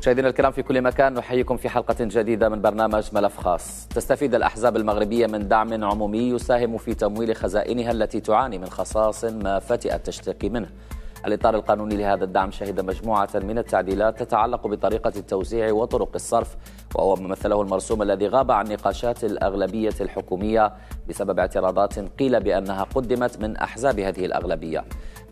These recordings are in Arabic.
مشاهدينا الكرام في كل مكان نحييكم في حلقة جديدة من برنامج ملف خاص تستفيد الأحزاب المغربية من دعم عمومي يساهم في تمويل خزائنها التي تعاني من خصاص ما فتئت تشتكي منه الإطار القانوني لهذا الدعم شهد مجموعة من التعديلات تتعلق بطريقة التوزيع وطرق الصرف وهو ما مثله المرسوم الذي غاب عن نقاشات الأغلبية الحكومية بسبب اعتراضات قيل بأنها قدمت من أحزاب هذه الأغلبية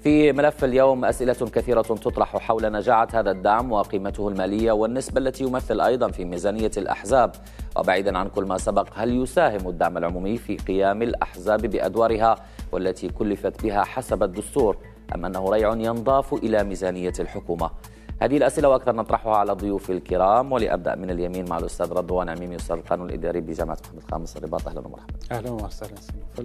في ملف اليوم أسئلة كثيرة تطرح حول نجاعة هذا الدعم وقيمته المالية والنسبة التي يمثل أيضا في ميزانية الأحزاب وبعيدا عن كل ما سبق هل يساهم الدعم العمومي في قيام الأحزاب بأدوارها والتي كلفت بها حسب الدستور أم أنه ريع ينضاف إلى ميزانية الحكومة؟ هذه الأسئلة وأكثر نطرحها على ضيوف الكرام ولأبدأ من اليمين مع الأستاذ رضوان عميمي أستاذ القانون الإداري بجامعة محمد الخامس الرباط أهلا ومرحبا أهلا وسهلا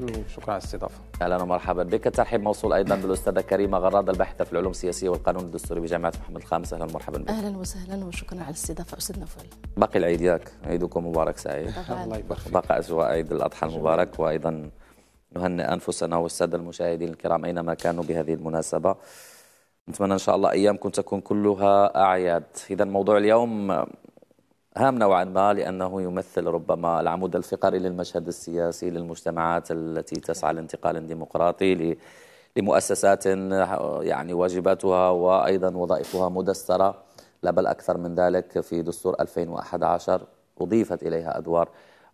وشكرا على الاستضافة أهلا ومرحبا بك الترحيب موصول أيضا بالأستاذة كريمة غراد الباحثة في العلوم السياسية والقانون الدستوري بجامعة محمد الخامس أهلا ومرحبا بك أهلا وسهلا وشكرا على الاستضافة أستاذ نوفل باقي العيد ياك عيدكم مبارك سعيد الله يبارك باقي أجواء عيد الأضحى المبارك وأيضا نهنئ أنفسنا والسادة المشاهدين الكرام أينما كانوا بهذه المناسبة نتمنى إن شاء الله أيامكم تكون كلها أعياد إذا موضوع اليوم هام نوعا ما لأنه يمثل ربما العمود الفقري للمشهد السياسي للمجتمعات التي تسعى لانتقال ديمقراطي لمؤسسات يعني واجباتها وأيضا وظائفها مدسترة لا بل أكثر من ذلك في دستور 2011 أضيفت إليها أدوار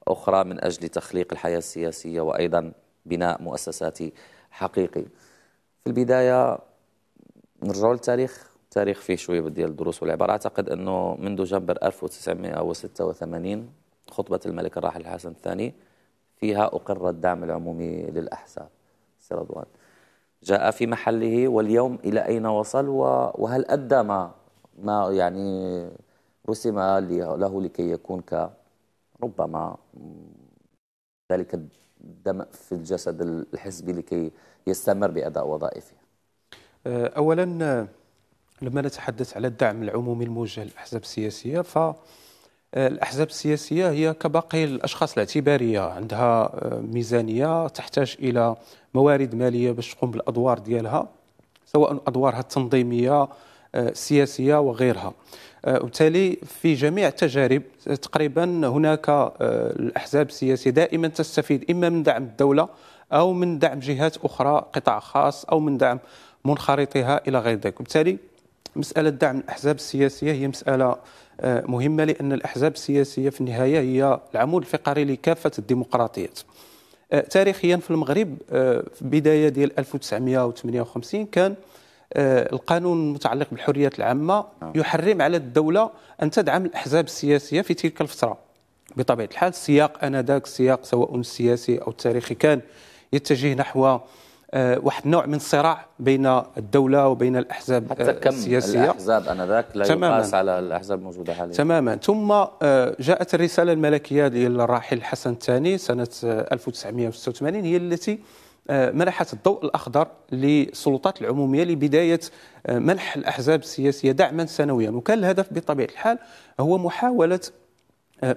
أخرى من أجل تخليق الحياة السياسية وأيضا بناء مؤسسات حقيقي في البداية نرجعوا للتاريخ التاريخ فيه شويه ديال الدروس والعبر اعتقد انه منذ جنبر 1986 خطبه الملك الراحل الحسن الثاني فيها اقر الدعم العمومي للاحزاب سي رضوان جاء في محله واليوم الى اين وصل وهل ادى ما ما يعني رسم له لكي يكون ك ربما ذلك الدم في الجسد الحزبي لكي يستمر باداء وظائفه آه، اولا آه، لما نتحدث على الدعم العمومي الموجه للاحزاب السياسيه ف آه، الاحزاب السياسيه هي كباقي الاشخاص الاعتباريه عندها ميزانيه تحتاج الى موارد ماليه باش تقوم بالادوار ديالها سواء ادوارها التنظيميه السياسيه وغيرها وبالتالي في جميع التجارب تقريبا هناك الاحزاب السياسيه دائما تستفيد اما من دعم الدوله او من دعم جهات اخرى قطاع خاص او من دعم منخرطها الى غير ذلك وبالتالي مساله دعم الاحزاب السياسيه هي مساله آه، مهمه لان الاحزاب السياسيه في النهايه هي العمود الفقري لكافه الديمقراطيات آه، تاريخيا في المغرب آه، في بدايه ديال 1958 كان القانون المتعلق بالحريات العامه نعم. يحرم على الدوله ان تدعم الاحزاب السياسيه في تلك الفتره بطبيعه الحال السياق انذاك السياق سواء السياسي او التاريخي كان يتجه نحو آه، واحد نوع من الصراع بين الدوله وبين الاحزاب حتى آه، كم السياسيه الاحزاب انذاك لا تماماً. يقاس على الاحزاب الموجوده حاليا تماما ثم آه، جاءت الرساله الملكيه للراحل الحسن الثاني سنه 1986 هي التي منحت الضوء الاخضر للسلطات العموميه لبدايه منح الاحزاب السياسيه دعما سنويا وكان الهدف بطبيعه الحال هو محاوله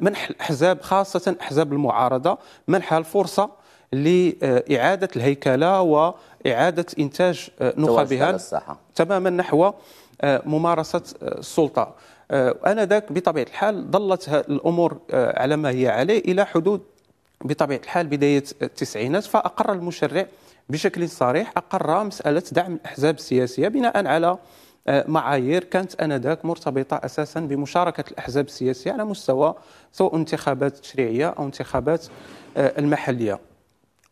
منح الاحزاب خاصه احزاب المعارضه منحها الفرصه لإعادة الهيكلة وإعادة إنتاج آه، نخبها تماما نحو آه، ممارسة السلطة آه، أنا ذاك بطبيعة الحال ظلت الأمور على ما هي عليه إلى حدود بطبيعة الحال بداية التسعينات فأقر المشرع بشكل صريح أقر مسألة دعم الأحزاب السياسية بناء على معايير كانت انذاك مرتبطه اساسا بمشاركه الاحزاب السياسيه على مستوى سواء انتخابات تشريعيه او انتخابات المحليه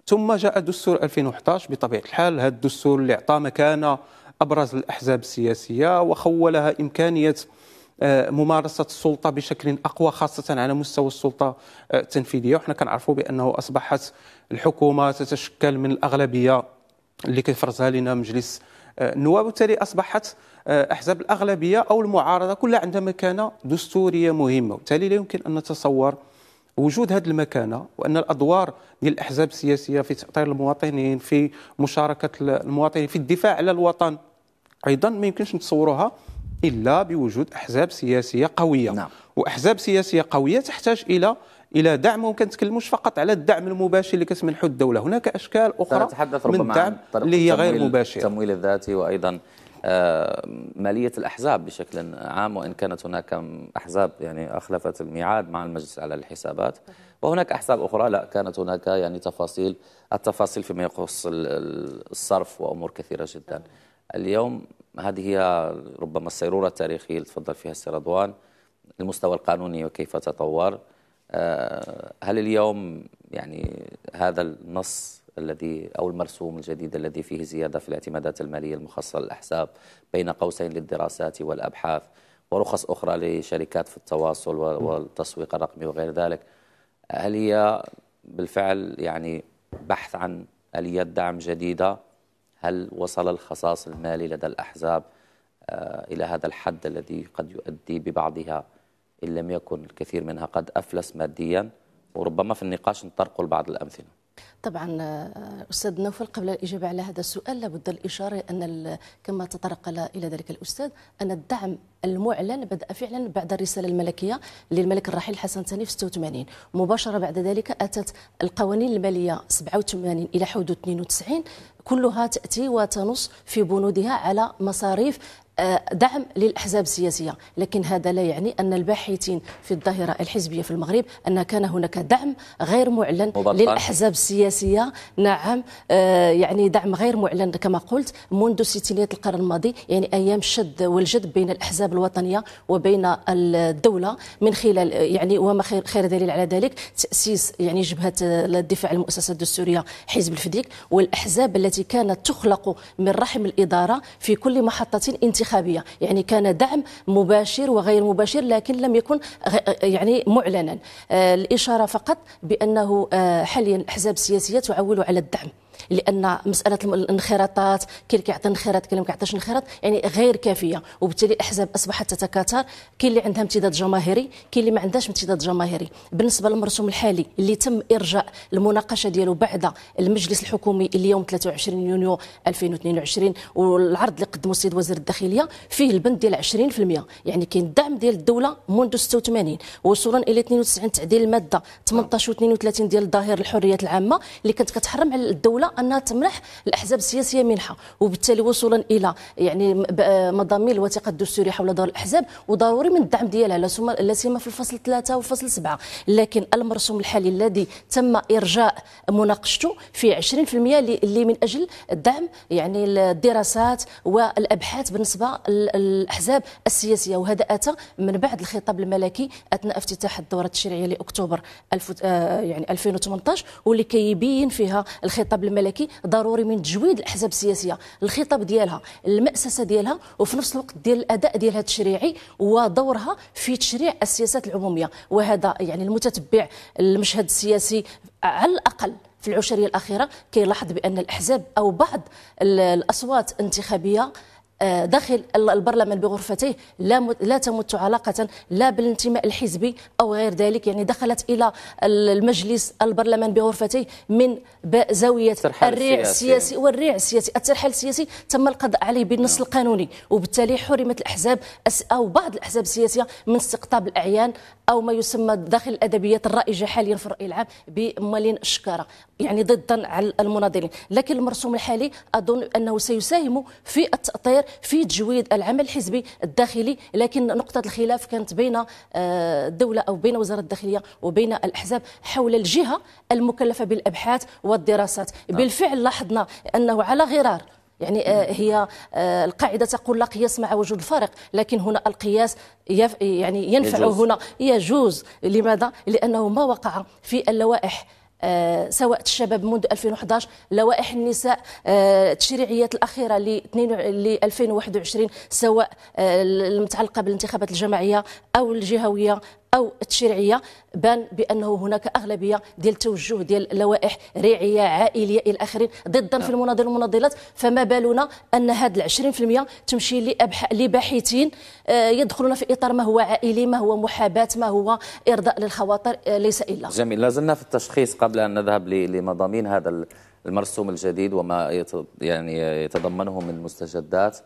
ثم جاء دستور 2011 بطبيعه الحال هذا الدستور اللي اعطى مكانه ابرز الاحزاب السياسيه وخولها امكانيه آه، ممارسه السلطه بشكل اقوى خاصه على مستوى السلطه آه، التنفيذيه وحنا كنعرفوا بانه اصبحت الحكومه تتشكل من الاغلبيه اللي كيفرزها لنا مجلس آه، النواب وبالتالي اصبحت احزاب الاغلبيه او المعارضه كلها عندها مكانه دستوريه مهمه وبالتالي لا يمكن ان نتصور وجود هذه المكانه وان الادوار ديال الاحزاب السياسيه في تاطير المواطنين في مشاركه المواطنين في الدفاع على الوطن ايضا ما يمكنش نتصورها الا بوجود احزاب سياسيه قويه نعم. واحزاب سياسيه قويه تحتاج الى الى دعم ممكن كنتكلموش فقط على الدعم المباشر اللي كتمنحه الدوله هناك اشكال اخرى من الدعم اللي هي غير مباشر التمويل الذاتي وايضا آه، مالية الأحزاب بشكل عام وإن كانت هناك أحزاب يعني أخلفت الميعاد مع المجلس على الحسابات وهناك أحزاب أخرى لا كانت هناك يعني تفاصيل التفاصيل فيما يخص الصرف وأمور كثيرة جدا اليوم هذه هي ربما السيرورة التاريخية اللي تفضل فيها السي رضوان المستوى القانوني وكيف تطور آه، هل اليوم يعني هذا النص الذي أو المرسوم الجديد الذي فيه زيادة في الاعتمادات المالية المخصصة للأحساب بين قوسين للدراسات والأبحاث ورخص أخرى لشركات في التواصل والتسويق الرقمي وغير ذلك هل هي بالفعل يعني بحث عن آليات دعم جديدة هل وصل الخصاص المالي لدى الأحزاب آه، إلى هذا الحد الذي قد يؤدي ببعضها إن لم يكن الكثير منها قد أفلس ماديا وربما في النقاش نطرق بعض الأمثلة طبعا آه، استاذ نوفل قبل الاجابه على هذا السؤال لابد الاشاره ان كما تطرق الى ذلك الاستاذ ان الدعم المعلن بدا فعلا بعد الرساله الملكيه للملك الرحيل الحسن الثاني في 86 مباشره بعد ذلك اتت القوانين الماليه 87 الى حدود 92 كلها تاتي وتنص في بنودها على مصاريف دعم للأحزاب السياسية لكن هذا لا يعني أن الباحثين في الظاهرة الحزبية في المغرب أن كان هناك دعم غير معلن مبطلع. للأحزاب السياسية نعم آه، يعني دعم غير معلن كما قلت منذ ستينيات القرن الماضي يعني أيام الشد والجذب بين الأحزاب الوطنية وبين الدولة من خلال يعني وما خير دليل على ذلك تأسيس يعني جبهة آه، الدفاع المؤسسه الدستوريه حزب الفديك والأحزاب التي كانت تخلق من رحم الإدارة في كل محطة انتخابية الانتخابية يعني كان دعم مباشر وغير مباشر لكن لم يكن يعني معلنا آه، الإشارة فقط بأنه آه، حاليا الأحزاب السياسية تعول على الدعم لان مساله الانخراطات كاين اللي كيعطي انخراط كاين اللي ما كيعطيش انخراط يعني غير كافيه وبالتالي الاحزاب اصبحت تتكاثر كاين اللي عندها امتداد جماهيري كاين اللي ما عندهاش امتداد جماهيري بالنسبه للمرسوم الحالي اللي تم ارجاء المناقشه ديالو بعد المجلس الحكومي اليوم 23 يونيو 2022 والعرض اللي قدمه السيد وزير الداخليه فيه البند ديال 20% يعني كاين الدعم ديال الدوله منذ 86 وصولا الى 92 تعديل الماده 18 و32 ديال الظاهر الحريات العامه اللي كانت كتحرم على الدوله انها تمنح الاحزاب السياسيه منحه وبالتالي وصولا الى يعني مضامين الوثيقه الدستوريه حول دور الاحزاب وضروري من الدعم ديالها لا سيما في الفصل ثلاثه وفصل سبعه لكن المرسوم الحالي الذي تم ارجاء مناقشته في 20% اللي من اجل الدعم يعني الدراسات والابحاث بالنسبه للاحزاب السياسيه وهذا اتى من بعد الخطاب الملكي اثناء افتتاح الدوره التشريعيه لاكتوبر آه، يعني 2018 واللي كيبين فيها الخطاب الملكي الملكي ضروري من تجويد الاحزاب السياسيه الخطاب ديالها المأسسه ديالها وفي نفس الوقت ديال الاداء ديالها التشريعي ودورها في تشريع السياسات العموميه وهذا يعني المتتبع المشهد السياسي على الاقل في العشريه الاخيره كيلاحظ بان الاحزاب او بعض الاصوات الانتخابيه آه، داخل البرلمان بغرفته لا لا تمت علاقه لا بالانتماء الحزبي او غير ذلك يعني دخلت الى المجلس البرلمان بغرفته من زاويه الريع السياسي والريع السياسي الترحال السياسي تم القضاء عليه بالنص نعم. القانوني وبالتالي حرمت الاحزاب او بعض الاحزاب السياسيه من استقطاب الاعيان او ما يسمى داخل الادبيات الرائجه حاليا في الراي العام بمالين الشكاره يعني ضدا على المناضلين لكن المرسوم الحالي اظن انه سيساهم في التاطير في تجويد العمل الحزبي الداخلي لكن نقطه الخلاف كانت بين آه، الدوله او بين وزاره الداخليه وبين الاحزاب حول الجهه المكلفه بالابحاث والدراسات نعم. بالفعل لاحظنا انه على غرار يعني آه، هي آه، القاعده تقول لا قياس مع وجود الفارق لكن هنا القياس يعني ينفع يجوز. هنا يجوز لماذا لانه ما وقع في اللوائح آه، سواء الشباب منذ 2011 لوائح النساء التشريعيات الاخيره ل 2021 سواء المتعلقه بالانتخابات الجماعيه او الجهويه او التشريعيه بان بانه هناك اغلبيه ديال التوجه ديال اللوائح ريعيه عائليه الى اخره ضدا في المناضل والمناضلات فما بالنا ان هاد ال 20% تمشي لباحثين آه، يدخلون في اطار ما هو عائلي ما هو محاباه ما هو ارضاء للخواطر آه، ليس الا جميل لازلنا في التشخيص قبل ان نذهب لمضامين هذا المرسوم الجديد وما يعني يتضمنه من مستجدات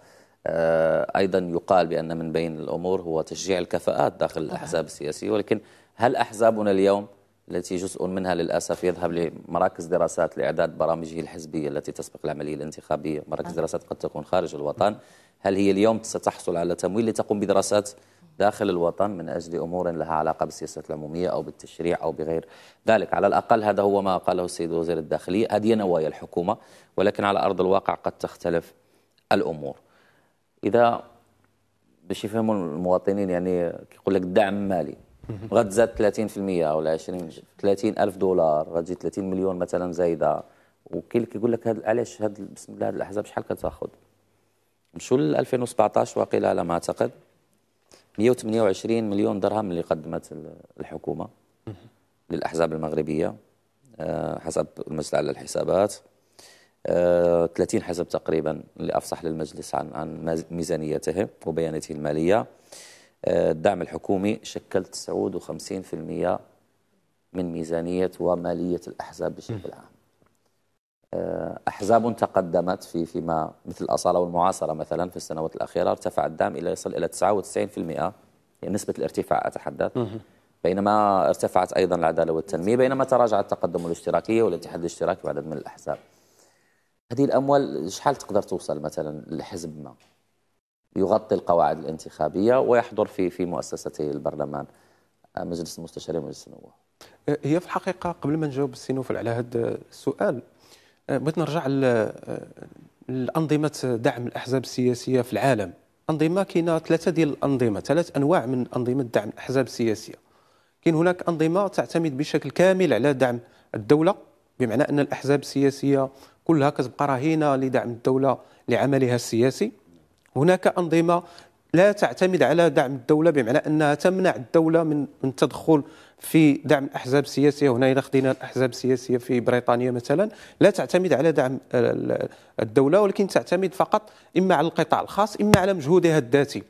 آه، أيضا يقال بأن من بين الأمور هو تشجيع الكفاءات داخل الأحزاب السياسية ولكن هل أحزابنا اليوم التي جزء منها للأسف يذهب لمراكز دراسات لإعداد برامجه الحزبية التي تسبق العملية الانتخابية مراكز آه. دراسات قد تكون خارج الوطن هل هي اليوم ستحصل على تمويل لتقوم بدراسات داخل الوطن من أجل أمور لها علاقة بالسياسة العمومية أو بالتشريع أو بغير ذلك على الأقل هذا هو ما قاله السيد وزير الداخلية هذه نوايا الحكومة ولكن على أرض الواقع قد تختلف الأمور اذا باش يفهموا المواطنين يعني كيقول لك الدعم مالي غتزاد 30% ولا 20 30 الف دولار غتجي 30 مليون مثلا زايده وكاين اللي كيقول لك هاد علاش هاد بسم الله هاد الاحزاب شحال كتاخذ مشوا ل 2017 واقيلا على ما اعتقد 128 مليون درهم اللي قدمت الحكومه للاحزاب المغربيه آه، حسب المجلس على الحسابات 30 آه، حزب تقريبا اللي أفصح للمجلس عن عن ميزانيته وبياناته المالية آه، الدعم الحكومي شكل 59% من ميزانية ومالية الأحزاب بشكل عام آه، أحزاب تقدمت في فيما مثل الأصالة والمعاصرة مثلا في السنوات الأخيرة ارتفع الدعم إلى يصل إلى 99% يعني نسبة الارتفاع أتحدث بينما ارتفعت أيضا العدالة والتنمية بينما تراجع التقدم الاشتراكية والاتحاد الاشتراكي وعدد من الأحزاب هذه الاموال شحال تقدر توصل مثلا لحزب ما يغطي القواعد الانتخابيه ويحضر في في مؤسسته البرلمان آه، مجلس المستشارين ومجلس النواب آه، هي في الحقيقه قبل ما نجاوب السي نوفل على هذا السؤال آه، بغيت نرجع لانظمه دعم الاحزاب السياسيه في العالم انظمه كاينه ثلاثه ديال الانظمه ثلاث انواع من انظمه دعم الاحزاب السياسيه كاين هناك انظمه تعتمد بشكل كامل على دعم الدوله بمعنى ان الاحزاب السياسيه كلها كتبقى رهينه لدعم الدوله لعملها السياسي هناك انظمه لا تعتمد على دعم الدوله بمعنى انها تمنع الدوله من من التدخل في دعم الاحزاب السياسيه هنا الا خدينا الاحزاب السياسيه في بريطانيا مثلا لا تعتمد على دعم الدوله ولكن تعتمد فقط اما على القطاع الخاص اما على مجهودها الذاتي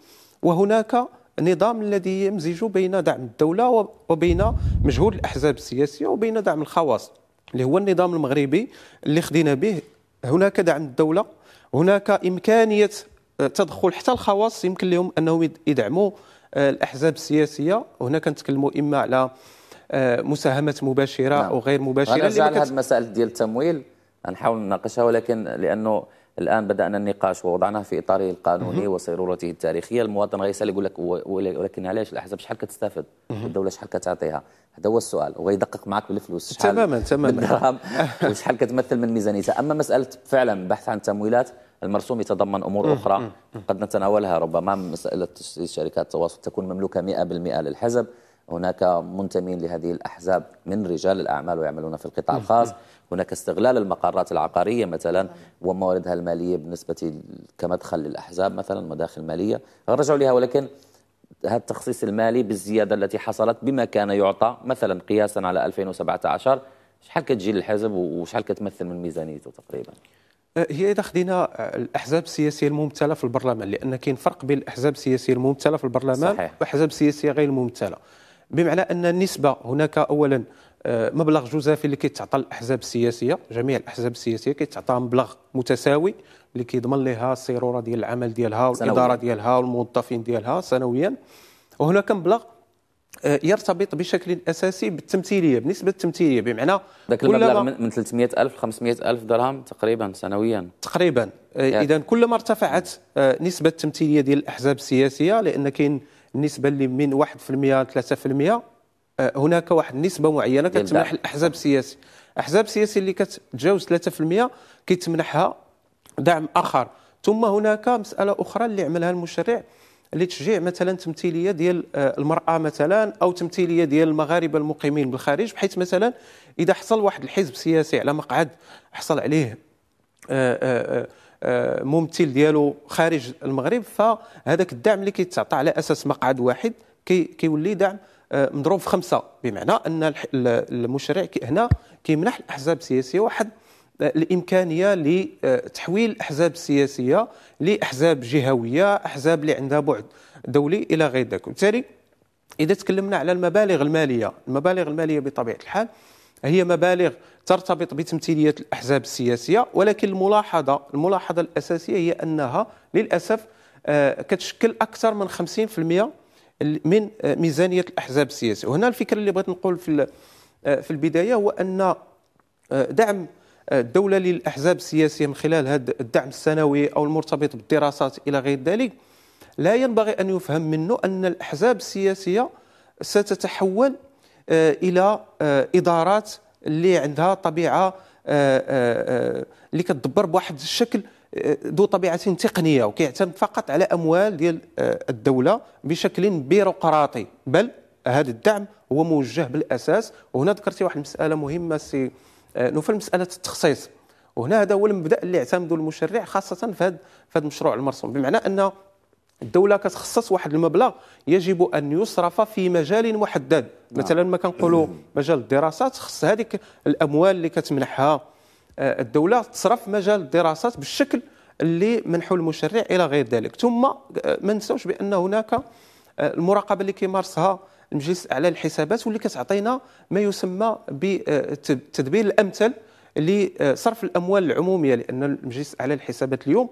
وهناك نظام الذي يمزج بين دعم الدوله وبين مجهود الاحزاب السياسيه وبين دعم الخواص اللي هو النظام المغربي اللي خدينا به هناك دعم الدوله هناك امكانيه آه، تدخل حتى الخواص يمكن لهم انهم يدعموا آه، الاحزاب السياسيه هنا كنتكلموا اما على آه، مساهمات مباشره نعم. او غير مباشره أنا لهذه هذه المسائل ديال التمويل غنحاول نناقشها ولكن لانه الآن بدأنا النقاش ووضعناه في إطاره القانوني وصيرورته التاريخية المواطن غيسأل يقول لك ولكن علاش الأحزاب شحال كتستافد الدولة شحال كتعطيها هذا هو السؤال وغيدقق معك بالفلوس تماما تماما وشحال كتمثل من ميزانيتها أما مسألة فعلا بحث عن تمويلات المرسوم يتضمن امور اخرى قد نتناولها ربما مساله شركات التواصل تكون مملوكه 100% للحزب هناك منتمين لهذه الأحزاب من رجال الأعمال ويعملون في القطاع الخاص هناك استغلال المقارات العقارية مثلا ومواردها المالية بالنسبة كمدخل للأحزاب مثلا مداخل مالية رجعوا لها ولكن هذا التخصيص المالي بالزيادة التي حصلت بما كان يعطى مثلا قياسا على 2017 شحال كتجي للحزب وشحال كتمثل من ميزانيته تقريبا أه، هي اذا خدينا أه، الاحزاب السياسيه الممثله في البرلمان لان كاين فرق بين الاحزاب السياسيه الممثله في البرلمان صحيح. واحزاب سياسيه غير الممثله بمعنى ان النسبه هناك اولا آه، مبلغ جزافي اللي كيتعطى الاحزاب السياسيه جميع الاحزاب السياسيه كيتعطى مبلغ متساوي اللي كيضمن لها السيروره ديال العمل ديالها والاداره ديالها والموظفين ديالها سنويا وهناك مبلغ آه، يرتبط بشكل اساسي بالتمثيليه بنسبه التمثيليه بمعنى ذاك المبلغ من 300 الف 500 الف درهم تقريبا سنويا تقريبا آه، يعني. اذا كلما ارتفعت نسبه التمثيليه ديال الاحزاب السياسيه لان كاين النسبه اللي من 1% ل 3% هناك واحد النسبه معينه كتمنح الاحزاب السياسي الاحزاب السياسيه اللي كتجاوز 3% كيتمنحها دعم اخر ثم هناك مساله اخرى اللي عملها المشرع لتشجيع مثلا تمثيليه ديال آه، المراه مثلا او تمثيليه ديال المغاربه المقيمين بالخارج بحيث مثلا اذا حصل واحد الحزب سياسي على مقعد حصل عليه آه، آه، آه، ممثل ديالو خارج المغرب فهذاك الدعم اللي كيتعطى على اساس مقعد واحد كيولي دعم آه، مضروب في خمسه بمعنى ان المشرع هنا كيمنح الاحزاب السياسيه واحد آه، الامكانيه لتحويل الاحزاب السياسيه لاحزاب جهويه احزاب اللي عندها بعد دولي الى غير ذلك وبالتالي اذا تكلمنا على المبالغ الماليه المبالغ الماليه بطبيعه الحال هي مبالغ ترتبط بتمثيليه الاحزاب السياسيه ولكن الملاحظه الملاحظه الاساسيه هي انها للاسف آه، كتشكل اكثر من 50% من آه، ميزانيه الاحزاب السياسيه وهنا الفكره اللي بغيت نقول في آه، في البدايه هو ان دعم الدوله للاحزاب السياسيه من خلال هذا الدعم السنوي او المرتبط بالدراسات الى غير ذلك لا ينبغي ان يفهم منه ان الاحزاب السياسيه ستتحول آه، الى آه، ادارات اللي عندها طبيعه آه، اللي كتدبر بواحد الشكل ذو طبيعه تقنيه وكيعتمد فقط على اموال ديال الدوله بشكل بيروقراطي بل هذا الدعم هو موجه بالاساس وهنا ذكرتي واحد المساله مهمه سي نوفل مساله التخصيص وهنا هذا هو المبدا اللي اعتمده المشرع خاصه في هذا المشروع المرسوم بمعنى ان الدوله كتخصص واحد المبلغ يجب ان يصرف في مجال محدد نعم. مثلا ما كنقولوا مجال الدراسات خص هذيك الاموال اللي كتمنحها آه، الدوله تصرف مجال الدراسات بالشكل اللي منحوا المشرع الى غير ذلك ثم آه، ما نساوش بان هناك آه، المراقبه اللي كيمارسها المجلس الاعلى للحسابات واللي كتعطينا ما يسمى بالتدبير الامثل لصرف الاموال العموميه لان المجلس الاعلى للحسابات اليوم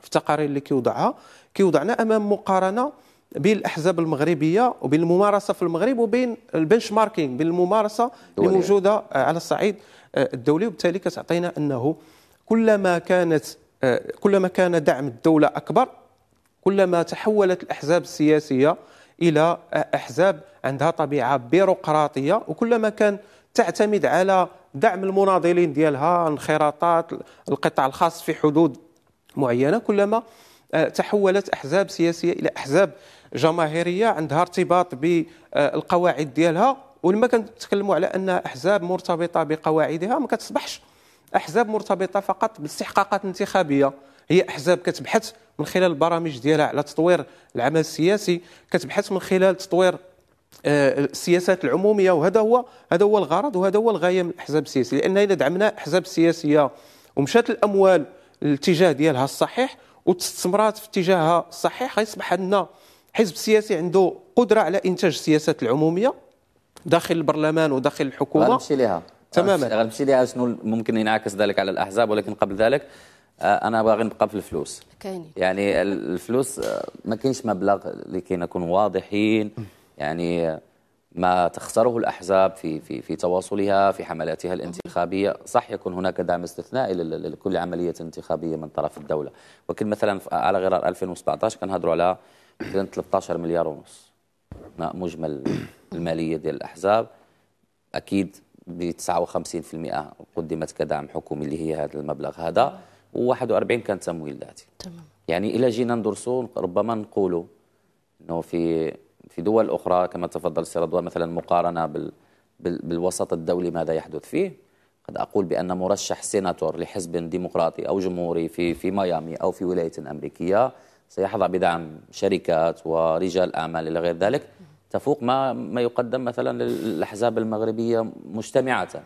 في التقارير اللي كيوضعها كيوضعنا امام مقارنه بين الاحزاب المغربيه وبين الممارسه في المغرب وبين البنش ماركينغ بين الممارسه اللي موجوده على الصعيد آه، الدولي وبالتالي كتعطينا انه كلما كانت آه، كلما كان دعم الدوله اكبر كلما تحولت الاحزاب السياسيه الى آه، احزاب عندها طبيعه بيروقراطيه وكلما كان تعتمد على دعم المناضلين ديالها انخراطات القطاع الخاص في حدود معينه كلما أه، تحولت احزاب سياسيه الى احزاب جماهيريه عندها ارتباط بالقواعد ديالها ولما كنتكلموا على انها احزاب مرتبطه بقواعدها ما كتصبحش احزاب مرتبطه فقط بالاستحقاقات الانتخابيه هي احزاب كتبحث من خلال البرامج ديالها على تطوير العمل السياسي كتبحث من خلال تطوير أه، السياسات العموميه وهذا هو هذا هو الغرض وهذا هو الغايه من الاحزاب السياسيه لان اذا دعمنا احزاب سياسيه ومشات الاموال الاتجاه ديالها الصحيح وتستمرات في اتجاهها الصحيح غيصبح عندنا حزب سياسي عنده قدره على انتاج السياسات العموميه داخل البرلمان وداخل الحكومه غنمشي ليها تماما غنمشي ليها شنو ممكن ينعكس ذلك على الاحزاب ولكن قبل ذلك آه، انا باغي نبقى في الفلوس كاينين يعني الفلوس آه، ما كاينش مبلغ لكي نكون واضحين يعني آه، ما تخسره الأحزاب في في في تواصلها في حملاتها الانتخابية صح يكون هناك دعم استثنائي لكل عملية انتخابية من طرف الدولة ولكن مثلا على غرار 2017 كنهضروا على 13 مليار ونص مجمل المالية ديال الأحزاب أكيد ب 59% قدمت كدعم حكومي اللي هي هذا المبلغ هذا و41 كان تمويل ذاتي تمام يعني إلا جينا ندرسوا ربما نقولوا أنه في في دول أخرى كما تفضل السيد رضوان مثلا مقارنة بال بالوسط الدولي ماذا يحدث فيه قد أقول بأن مرشح سيناتور لحزب ديمقراطي أو جمهوري في في ميامي أو في ولاية أمريكية سيحظى بدعم شركات ورجال أعمال إلى غير ذلك تفوق ما ما يقدم مثلا للأحزاب المغربية مجتمعة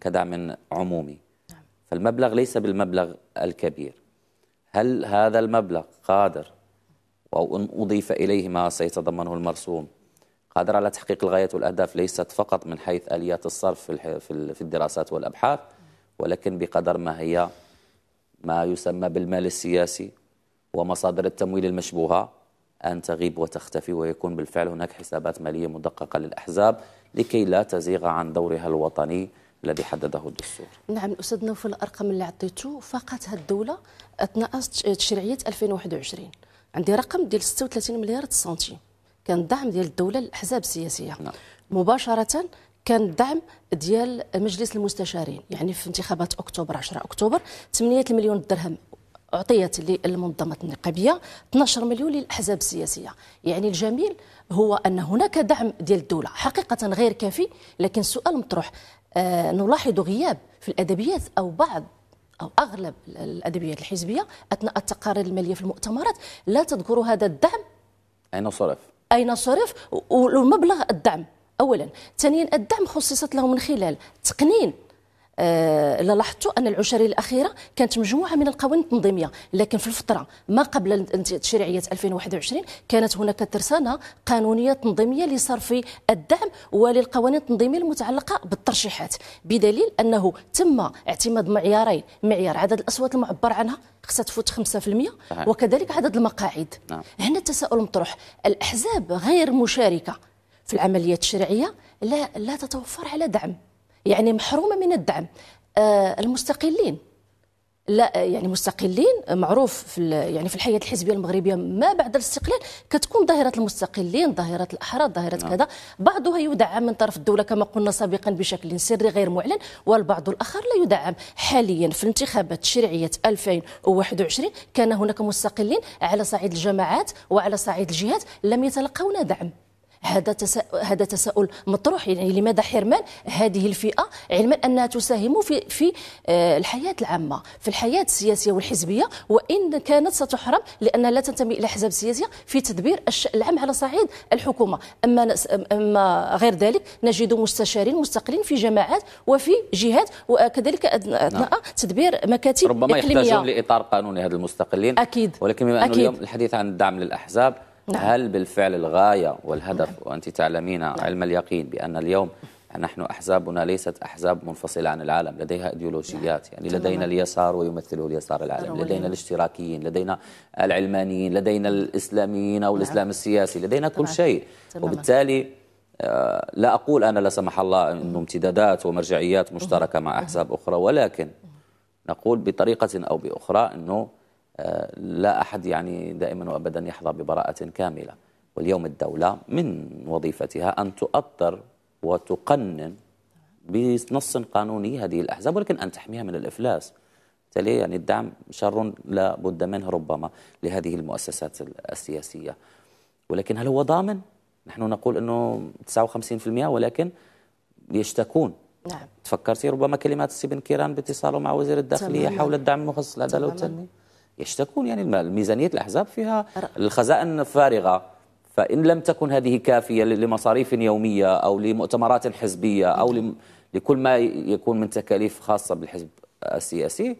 كدعم عمومي نعم. فالمبلغ ليس بالمبلغ الكبير هل هذا المبلغ قادر أو إن أضيف إليه ما سيتضمنه المرسوم قادر على تحقيق الغاية والأهداف ليست فقط من حيث آليات الصرف في الدراسات والأبحاث ولكن بقدر ما هي ما يسمى بالمال السياسي ومصادر التمويل المشبوهة أن تغيب وتختفي ويكون بالفعل هناك حسابات مالية مدققة للأحزاب لكي لا تزيغ عن دورها الوطني الذي حدده الدستور نعم أستاذ نوفل الأرقام اللي عطيته فقط هالدولة أثناء تشريعية 2021 عندي رقم ديال 36 مليار سنتيم كان الدعم ديال الدوله للاحزاب السياسيه نعم. مباشره كان الدعم ديال مجلس المستشارين يعني في انتخابات اكتوبر 10 اكتوبر 8 مليون درهم اعطيت للمنظمات النقابيه 12 مليون للاحزاب السياسيه يعني الجميل هو ان هناك دعم ديال الدوله حقيقه غير كافي لكن السؤال مطروح آه نلاحظ غياب في الادبيات او بعض أو أغلب الأدبيات الحزبية أثناء التقارير المالية في المؤتمرات لا تذكر هذا الدعم أين صرف؟ أين صرف والمبلغ الدعم أولا ثانيا الدعم خصصت له من خلال تقنين اللي آه، لاحظتوا ان العشريه الاخيره كانت مجموعه من القوانين التنظيميه لكن في الفتره ما قبل تشريعيه 2021 كانت هناك ترسانه قانونيه تنظيميه لصرف الدعم وللقوانين التنظيميه المتعلقه بالترشيحات بدليل انه تم اعتماد معيارين معيار عدد الاصوات المعبر عنها خصها تفوت 5% وكذلك عدد المقاعد نعم. هنا التساؤل مطروح الاحزاب غير مشاركه في العمليه التشريعيه لا لا تتوفر على دعم يعني محرومه من الدعم آه، المستقلين لا آه، يعني مستقلين آه، معروف في يعني في الحياه الحزبيه المغربيه ما بعد الاستقلال كتكون ظاهره المستقلين ظاهره الاحرار ظاهره نعم. كذا بعضها يدعم من طرف الدوله كما قلنا سابقا بشكل سري غير معلن والبعض الاخر لا يدعم حاليا في الانتخابات التشريعيه 2021 كان هناك مستقلين على صعيد الجماعات وعلى صعيد الجهات لم يتلقون دعم هذا تسا... هذا تساؤل مطروح يعني لماذا حرمان هذه الفئه علما انها تساهم في في آه، الحياه العامه في الحياه السياسيه والحزبيه وان كانت ستحرم لانها لا تنتمي الى احزاب سياسيه في تدبير الشان العام على صعيد الحكومه اما اما غير ذلك نجد مستشارين مستقلين في جماعات وفي جهات وكذلك اثناء نعم. تدبير مكاتب ربما إقليمية. يحتاجون لاطار قانوني هذا المستقلين اكيد ولكن بما انه اليوم الحديث عن الدعم للاحزاب نعم. هل بالفعل الغاية والهدف نعم. وأنت تعلمين نعم. علم اليقين بأن اليوم نحن أحزابنا ليست أحزاب منفصلة عن العالم لديها أديولوجيات نعم. يعني لدينا اليسار ويمثله اليسار العالم لدينا الاشتراكيين لدينا العلمانيين لدينا الإسلاميين أو نعم. الإسلام السياسي لدينا كل شيء وبالتالي آه، لا أقول أنا لا سمح الله أنه امتدادات ومرجعيات مشتركة مع أحزاب أخرى ولكن نقول بطريقة أو بأخرى أنه آه، لا أحد يعني دائما وأبدا يحظى ببراءة كاملة واليوم الدولة من وظيفتها أن تؤطر وتقنن بنص قانوني هذه الأحزاب ولكن أن تحميها من الإفلاس بالتالي يعني الدعم شر لا بد منه ربما لهذه المؤسسات السياسية ولكن هل هو ضامن؟ نحن نقول أنه 59% ولكن يشتكون نعم تفكرتي ربما كلمات السي بن كيران باتصاله مع وزير الداخلية حول الدعم المخصص للعدالة والتنمية يشتكون يعني ميزانية الأحزاب فيها الخزائن فارغة فإن لم تكن هذه كافية لمصاريف يومية أو لمؤتمرات حزبية أو لكل ما يكون من تكاليف خاصة بالحزب السياسي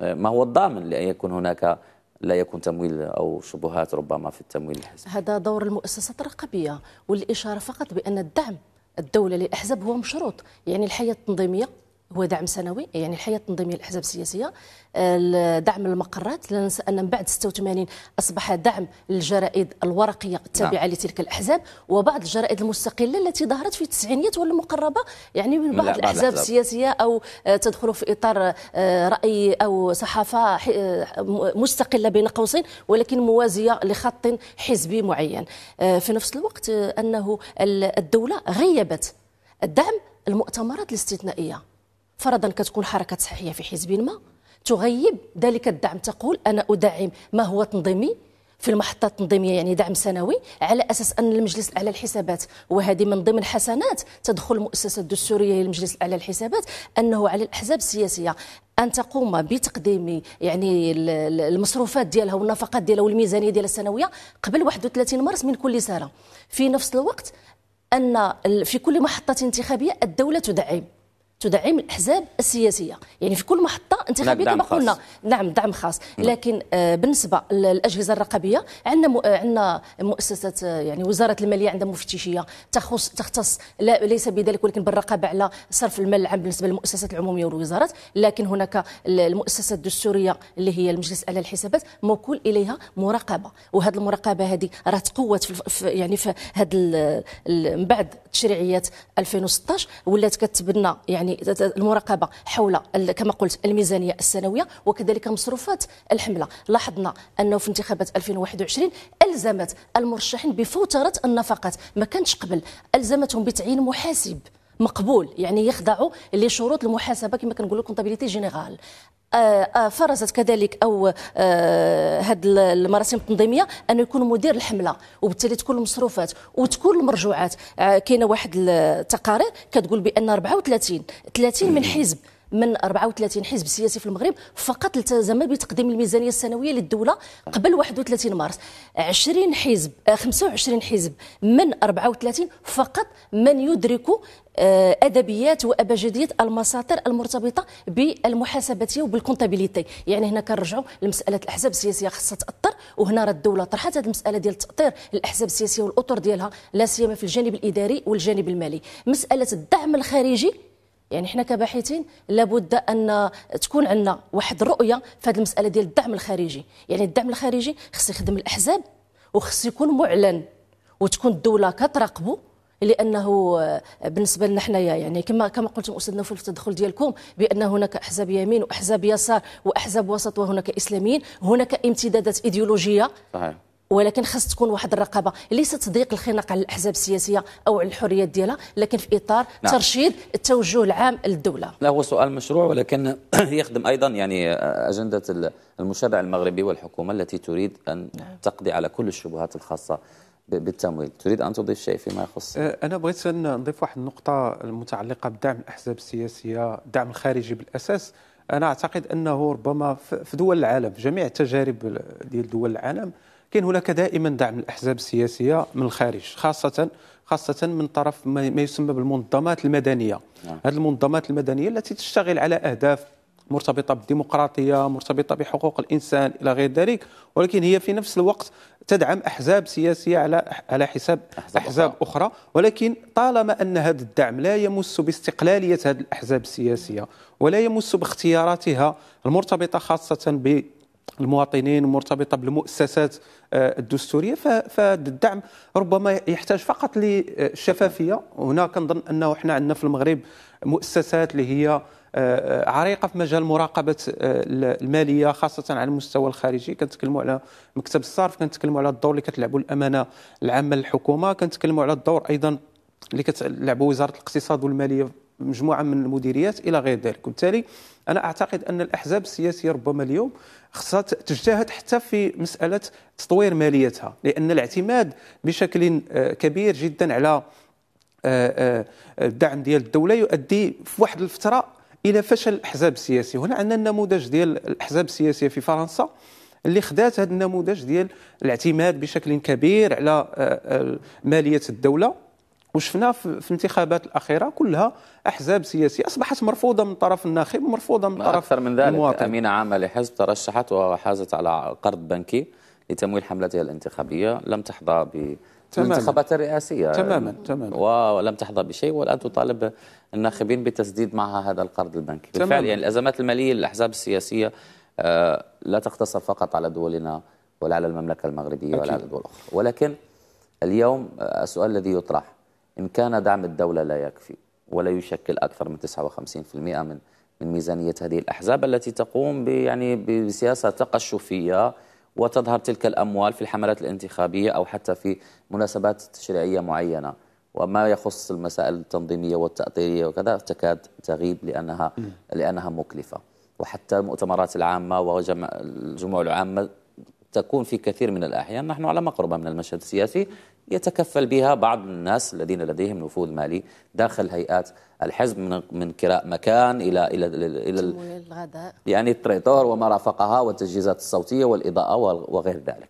آه، ما هو الضامن لأن يكون هناك لا يكون تمويل أو شبهات ربما في التمويل الحزبي هذا دور المؤسسات الرقابية والإشارة فقط بأن الدعم الدولة للأحزاب هو مشروط يعني الحياة التنظيمية هو دعم سنوي يعني الحياه التنظيميه للاحزاب السياسيه دعم المقرات لا ننسى ان من بعد 86 اصبح دعم الجرائد الورقيه التابعه نعم. لتلك الاحزاب وبعض الجرائد المستقله التي ظهرت في التسعينيات والمقربه يعني من بعض الاحزاب السياسيه او آه، تدخل في اطار آه، راي او صحافه آه، مستقله بين قوسين ولكن موازيه لخط حزبي معين في نفس الوقت انه الدوله غيبت الدعم المؤتمرات الاستثنائيه فرضا كتكون حركه صحيه في حزب ما تغيب ذلك الدعم تقول انا ادعم ما هو تنظيمي في المحطة التنظيمية يعني دعم سنوي على أساس أن المجلس الأعلى للحسابات وهذه من ضمن حسنات تدخل المؤسسة الدستورية للمجلس الأعلى للحسابات أنه على الأحزاب السياسية أن تقوم بتقديم يعني المصروفات ديالها والنفقات ديالها والميزانية ديالها السنوية قبل 31 مارس من كل سنة في نفس الوقت أن في كل محطة انتخابية الدولة تدعم تدعم الاحزاب السياسيه يعني في كل محطه انتخابيه نعم، كما قلنا نعم دعم خاص نعم. لكن آه، بالنسبه للاجهزه الرقابيه عندنا آه، عندنا مؤسسه آه، يعني وزاره الماليه عندها مفتشيه تخص تختص لا ليس بذلك ولكن بالرقابه على صرف المال العام بالنسبه للمؤسسات العموميه والوزارات لكن هناك المؤسسه الدستوريه اللي هي المجلس الاعلى للحسابات موكول اليها مراقبه وهذه المراقبه هذه راه تقوت في يعني في هذا من بعد تشريعيات 2016 ولات كتبنى يعني يعني المراقبه حول كما قلت الميزانيه السنويه وكذلك مصروفات الحمله لاحظنا انه في انتخابات 2021 الزمت المرشحين بفوتره النفقات ما كانتش قبل الزمتهم بتعيين محاسب مقبول يعني يخضع لشروط المحاسبه كما لكم كونتابيليتي جينيرال آه، آه، فرزت كذلك او آه، هاد المراسم التنظيميه انه يكون مدير الحمله وبالتالي تكون المصروفات وتكون المرجوعات كاينه واحد التقارير كتقول بان 34 30 من حزب من 34 حزب سياسي في المغرب فقط التزم بتقديم الميزانيه السنويه للدوله قبل 31 مارس 20 حزب 25 آه، حزب من 34 فقط من يدرك آه، ادبيات وابجديه المساطر المرتبطه بالمحاسبه وبالكونتابيليتي يعني هنا كنرجعوا لمساله الاحزاب السياسيه خاصها تاثر وهنا راه الدوله طرحت هذه المساله ديال تاطير الاحزاب السياسيه والاطر ديالها لا سيما في الجانب الاداري والجانب المالي مساله الدعم الخارجي يعني حنا كباحثين لابد ان تكون عندنا واحد الرؤيه في هذه المساله ديال الدعم الخارجي يعني الدعم الخارجي خص يخدم الاحزاب وخص يكون معلن وتكون الدوله كتراقبه لانه آه، بالنسبه لنا حنايا يعني كما كما قلتم استاذ في التدخل ديالكم بان هناك احزاب يمين واحزاب يسار واحزاب وسط وهناك اسلاميين هناك امتدادات ايديولوجيه صحيح. ولكن خاص تكون واحد الرقابه ليس تضييق الخناق على الاحزاب السياسيه او على الحريات ديالها لكن في اطار نعم. ترشيد التوجه العام للدوله لا هو سؤال مشروع ولكن يخدم ايضا يعني آه، اجنده المشرع المغربي والحكومه التي تريد ان نعم. تقضي على كل الشبهات الخاصه بالتمويل تريد أن تضيف شيء فيما يخص آه، أنا بغيت نضيف واحد النقطة المتعلقة بدعم الأحزاب السياسية الدعم الخارجي بالأساس أنا أعتقد أنه ربما في دول العالم في جميع التجارب ديال دول العالم كاين هناك دائما دعم الاحزاب السياسيه من الخارج خاصه خاصة من طرف ما يسمى بالمنظمات المدنية نعم. هذه المنظمات المدنية التي تشتغل على أهداف مرتبطة بالديمقراطية مرتبطة بحقوق الإنسان إلى غير ذلك ولكن هي في نفس الوقت تدعم أحزاب سياسية على على حساب أحزاب, أحزاب أخرى ولكن طالما أن هذا الدعم لا يمس باستقلالية هذه الأحزاب السياسية ولا يمس باختياراتها المرتبطة خاصة ب المواطنين ومرتبطه بالمؤسسات آه، الدستوريه فالدعم ربما يحتاج فقط للشفافيه هنا كنظن انه احنا عندنا في المغرب مؤسسات اللي هي آه، عريقه في مجال مراقبه آه، الماليه خاصه على المستوى الخارجي كنتكلموا على مكتب الصرف كنتكلموا على الدور اللي كتلعبوا الامانه العامه للحكومه كنتكلموا على الدور ايضا اللي كتلعبوا وزاره الاقتصاد والماليه مجموعه من المديريات الى غير ذلك وبالتالي انا اعتقد ان الاحزاب السياسيه ربما اليوم خصها تجتهد حتى في مساله تطوير ماليتها لان الاعتماد بشكل آه، كبير جدا على آه، آه، الدعم ديال الدوله يؤدي في واحد الفتره الى فشل الاحزاب السياسيه هنا عندنا النموذج ديال الاحزاب السياسيه في فرنسا اللي خدات هذا النموذج ديال الاعتماد بشكل كبير على ماليه الدوله وشفنا في الانتخابات الاخيره كلها احزاب سياسيه اصبحت مرفوضه من طرف الناخب ومرفوضه من طرف اكثر من ذلك المواطن. امينه عامه لحزب ترشحت وحازت على قرض بنكي لتمويل حملتها الانتخابيه لم تحظى ب الانتخابات الرئاسية تماما تماما ولم تحظى بشيء والآن تطالب الناخبين بتسديد معها هذا القرض البنكي تماما. بالفعل يعني الأزمات المالية للأحزاب السياسية آه، لا تقتصر فقط على دولنا ولا على المملكة المغربية أكيد. ولا على دول أخرى ولكن اليوم آه، السؤال الذي يطرح إن كان دعم الدولة لا يكفي ولا يشكل أكثر من 59% من من ميزانية هذه الأحزاب التي تقوم يعني بسياسة تقشفية وتظهر تلك الأموال في الحملات الانتخابية أو حتى في مناسبات تشريعية معينة وما يخص المسائل التنظيمية والتأطيرية وكذا تكاد تغيب لأنها لأنها مكلفة وحتى المؤتمرات العامة وجمع الجموع العامة تكون في كثير من الأحيان نحن على مقربة من المشهد السياسي يتكفل بها بعض الناس الذين لديهم نفوذ مالي داخل هيئات الحزب من من كراء مكان الى الى الى الغداء يعني التريتور وما رافقها والتجهيزات الصوتيه والاضاءه وغير ذلك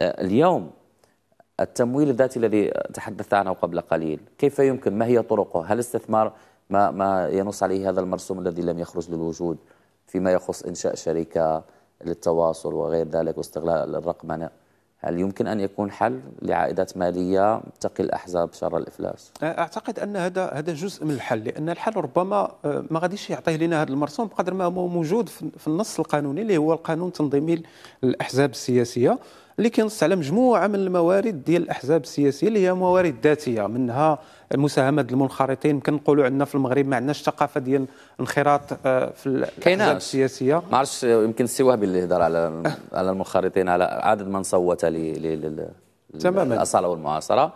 فاليوم آه، التمويل الذاتي الذي تحدثت عنه قبل قليل كيف يمكن ما هي طرقه هل استثمار ما ما ينص عليه هذا المرسوم الذي لم يخرج للوجود فيما يخص انشاء شركه للتواصل وغير ذلك واستغلال الرقمنه هل يمكن أن يكون حل لعائدات مالية تقي الأحزاب شر الإفلاس؟ أه، أعتقد أن هذا هذا جزء من الحل لأن الحل ربما أه، ما غاديش يعطيه لنا هذا المرسوم بقدر ما هو موجود في النص القانوني اللي هو القانون التنظيمي للأحزاب السياسية اللي كينص على مجموعه من الموارد ديال الاحزاب السياسيه اللي هي موارد ذاتيه منها مساهمه المنخرطين يمكن نقولوا عندنا في المغرب ما عندناش ثقافه ديال الانخراط آه، في الاحزاب السياسيه ما عرفتش يمكن السي وهبي اللي هضر على على المنخرطين على عدد من صوت للاصاله والمعاصره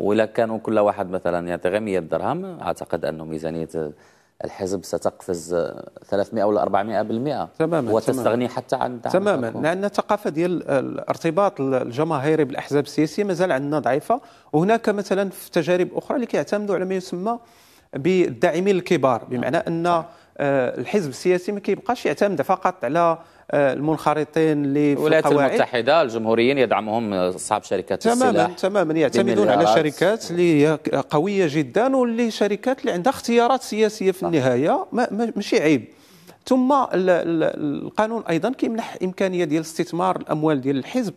ولا كانوا كل واحد مثلا يعطي غير 100 درهم اعتقد انه ميزانيه الحزب ستقفز 300 ولا 400% تماما وتستغني حتى عن دعم تماما لان الثقافه ديال الارتباط الجماهيري بالاحزاب السياسيه مازال عندنا ضعيفه وهناك مثلا في تجارب اخرى اللي كيعتمدوا على ما يسمى بالداعمين الكبار بمعنى نعم، ان آه، الحزب السياسي ما كيبقاش يعتمد فقط على آه، المنخرطين اللي الولايات المتحده الجمهوريين يدعمهم اصحاب شركات تماما السلاح تماما تماما يعتمدون على شركات اللي هي قويه جدا واللي شركات اللي عندها اختيارات سياسيه في النهايه ماشي عيب ثم القانون ايضا كيمنح امكانيه ديال استثمار الاموال ديال الحزب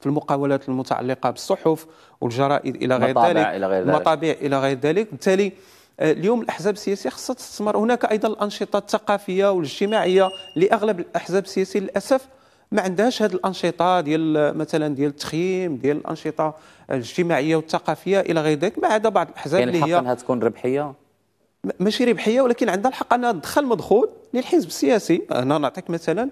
في المقاولات المتعلقه بالصحف والجرائد الى غير ذلك المطابع الى غير ذلك بالتالي آه، اليوم الاحزاب السياسيه خصها تستثمر هناك ايضا الانشطه الثقافيه والاجتماعيه لاغلب الاحزاب السياسيه للاسف ما عندهاش هذه الانشطه ديال مثلا ديال التخييم ديال الانشطه الاجتماعيه والثقافيه الى غير ذلك ما عدا بعض الاحزاب يعني اللي هي انها تكون ربحيه ماشي ربحيه ولكن عندها الحق انها تدخل مدخول للحزب السياسي انا نعطيك مثلا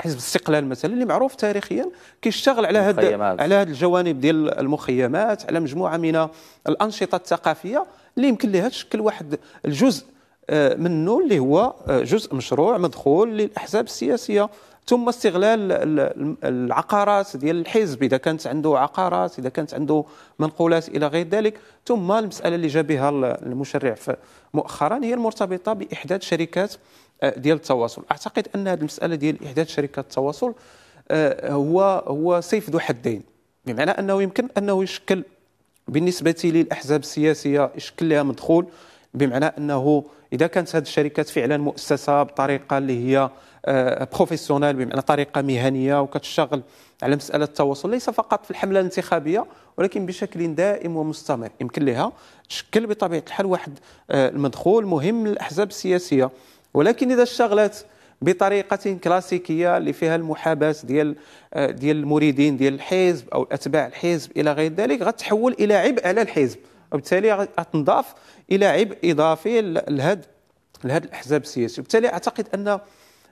حزب الاستقلال مثلا اللي معروف تاريخيا كيشتغل على هاد على هاد الجوانب ديال المخيمات على مجموعه من الانشطه الثقافيه اللي يمكن لها تشكل واحد الجزء آه، منه اللي هو آه، جزء مشروع مدخول للاحزاب السياسيه ثم استغلال العقارات ديال الحزب اذا كانت عنده عقارات اذا كانت عنده منقولات الى غير ذلك ثم المساله اللي جا بها المشرع مؤخرا هي المرتبطه باحداث شركات آه، ديال التواصل اعتقد ان هذه المساله ديال احداث شركات التواصل هو هو سيف ذو حدين بمعنى انه يمكن انه يشكل بالنسبه للاحزاب السياسيه يشكل لها مدخول بمعنى انه اذا كانت هذه الشركات فعلا مؤسسه بطريقه اللي هي بروفيسيونيل آه، بمعنى طريقه مهنيه وكتشتغل على مساله التواصل ليس فقط في الحمله الانتخابيه ولكن بشكل دائم ومستمر يمكن لها تشكل بطبيعه الحال واحد آه، المدخول مهم للاحزاب السياسيه ولكن اذا اشتغلت بطريقه كلاسيكيه اللي فيها المحاباه ديال آه، ديال المريدين ديال الحزب او اتباع الحزب الى غير ذلك غتحول الى عبء على الحزب وبالتالي غتنضاف الى عبء اضافي لهذا لهاد الاحزاب السياسيه وبالتالي اعتقد ان آه،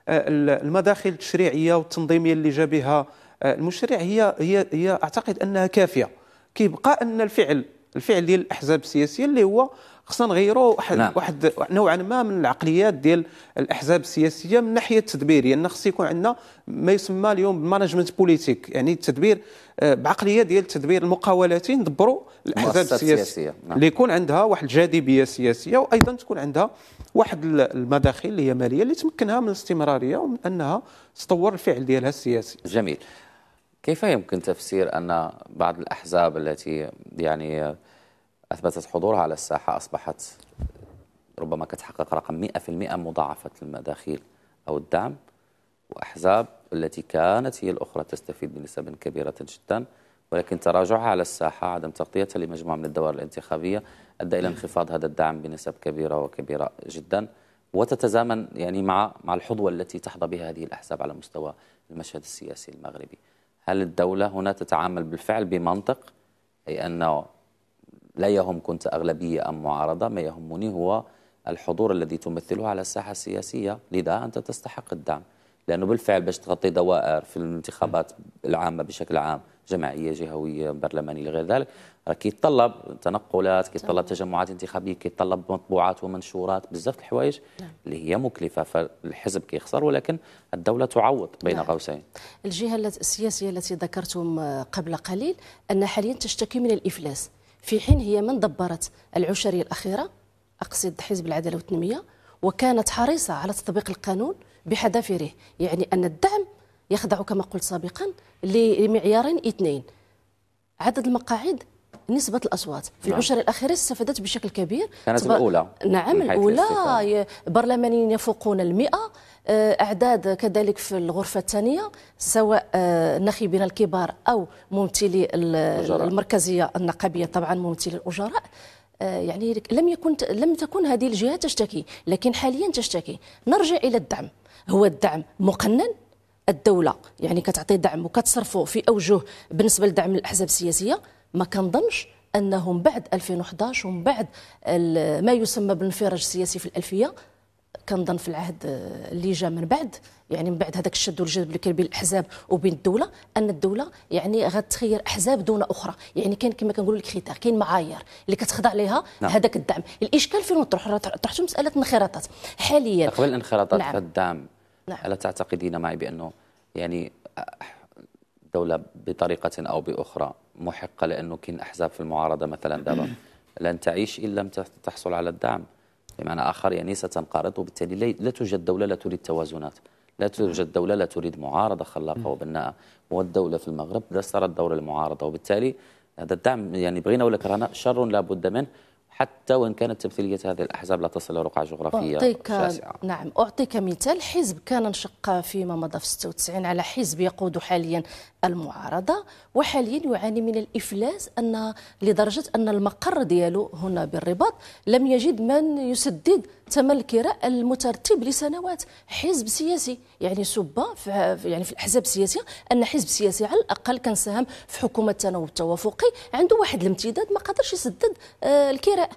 المداخل التشريعيه والتنظيميه اللي جا بها آه، المشرع هي هي هي اعتقد انها كافيه كيبقى ان الفعل الفعل ديال الاحزاب السياسيه اللي هو خصنا نغيروا واحد نعم. واحد نوعا ما من العقليات ديال الاحزاب السياسيه من الناحيه التدبيريه يعني خص يكون عندنا ما يسمى اليوم بالمانجمنت بوليتيك يعني التدبير آه، بعقليه ديال التدبير المقاولاتي ندبروا الاحزاب السياسيه نعم. اللي يكون عندها واحد الجاذبيه سياسيه وايضا تكون عندها واحد المداخل اللي هي ماليه اللي تمكنها من الاستمراريه ومن انها تطور الفعل ديالها السياسي جميل كيف يمكن تفسير ان بعض الاحزاب التي يعني أثبتت حضورها على الساحة أصبحت ربما كتحقق رقم 100% مضاعفة المداخيل أو الدعم وأحزاب التي كانت هي الأخرى تستفيد بنسب كبيرة جدا ولكن تراجعها على الساحة عدم تغطيتها لمجموعة من الدوائر الانتخابية أدى إلى انخفاض هذا الدعم بنسب كبيرة وكبيرة جدا وتتزامن يعني مع مع الحظوة التي تحظى بها هذه الأحزاب على مستوى المشهد السياسي المغربي هل الدولة هنا تتعامل بالفعل بمنطق أي أنه لا يهم كنت أغلبية أم معارضة ما يهمني هو الحضور الذي تمثله على الساحة السياسية لذا أنت تستحق الدعم لأنه بالفعل باش تغطي دوائر في الانتخابات العامة بشكل عام جماعية جهوية برلمانية لغير ذلك كيتطلب تنقلات كيتطلب تجمعات انتخابية كيتطلب مطبوعات ومنشورات بزاف الحوايج نعم. اللي هي مكلفة فالحزب كيخسر ولكن الدولة تعوض بين نعم. قوسين الجهة السياسية التي ذكرتم قبل قليل أن حاليا تشتكي من الإفلاس في حين هي من دبرت العشرية الأخيرة أقصد حزب العدالة والتنمية وكانت حريصة على تطبيق القانون بحذافيره يعني أن الدعم يخضع كما قلت سابقا لمعيارين اثنين عدد المقاعد نسبة الأصوات في نعم. العشر الأخيرة استفادت بشكل كبير كانت تبقى... الأولى نعم الأولى آه، برلمانيين يفوقون المئة آه، أعداد كذلك في الغرفة الثانية سواء الناخبين آه، الكبار أو ممثلي المركزية النقابية طبعا ممثلي الأجراء يعني لم يكن لم تكن هذه الجهه تشتكي لكن حاليا تشتكي نرجع الى الدعم هو الدعم مقنن الدوله يعني كتعطي دعم وكتصرفه في اوجه بالنسبه لدعم الاحزاب السياسيه ما كنظنش انهم بعد 2011 ومن بعد ما يسمى بالانفراج السياسي في الالفيه كنظن في العهد اللي جا من بعد يعني من بعد هذاك الشد والجذب اللي كان بين الاحزاب وبين الدوله ان الدوله يعني غتخير احزاب دون اخرى يعني كان كما كنقولوا لك كاين معايير اللي كتخضع لها نعم. هذاك الدعم الاشكال فين طرح طرحت مساله الانخراطات حاليا قبل الانخراطات نعم. الدعم نعم. الا تعتقدين معي بانه يعني الدوله بطريقه او باخرى محقة لأنه كاين أحزاب في المعارضة مثلا دابا لن تعيش إن لم تحصل على الدعم بمعنى آخر يعني ستنقرض وبالتالي لا توجد دولة لا تريد توازنات لا توجد دولة لا تريد معارضة خلاقة وبناءة والدولة في المغرب لا ترى المعارضة وبالتالي هذا الدعم يعني بغينا ولا كرهنا شر لا بد منه حتى وان كانت تمثيليه هذه الاحزاب لا تصل لرقعه جغرافيه أعطيك شاسعه نعم اعطيك مثال حزب كان انشق فيما مضى في 96 على حزب يقود حاليا المعارضه وحاليا يعاني من الافلاس ان لدرجه ان المقر ديالو هنا بالرباط لم يجد من يسدد تملكرة المترتب لسنوات حزب سياسي يعني في يعني في الاحزاب السياسيه ان حزب سياسي على الاقل كان ساهم في حكومه التناوب التوافقي عنده واحد الامتداد ما قدرش يسدد آه، الكراء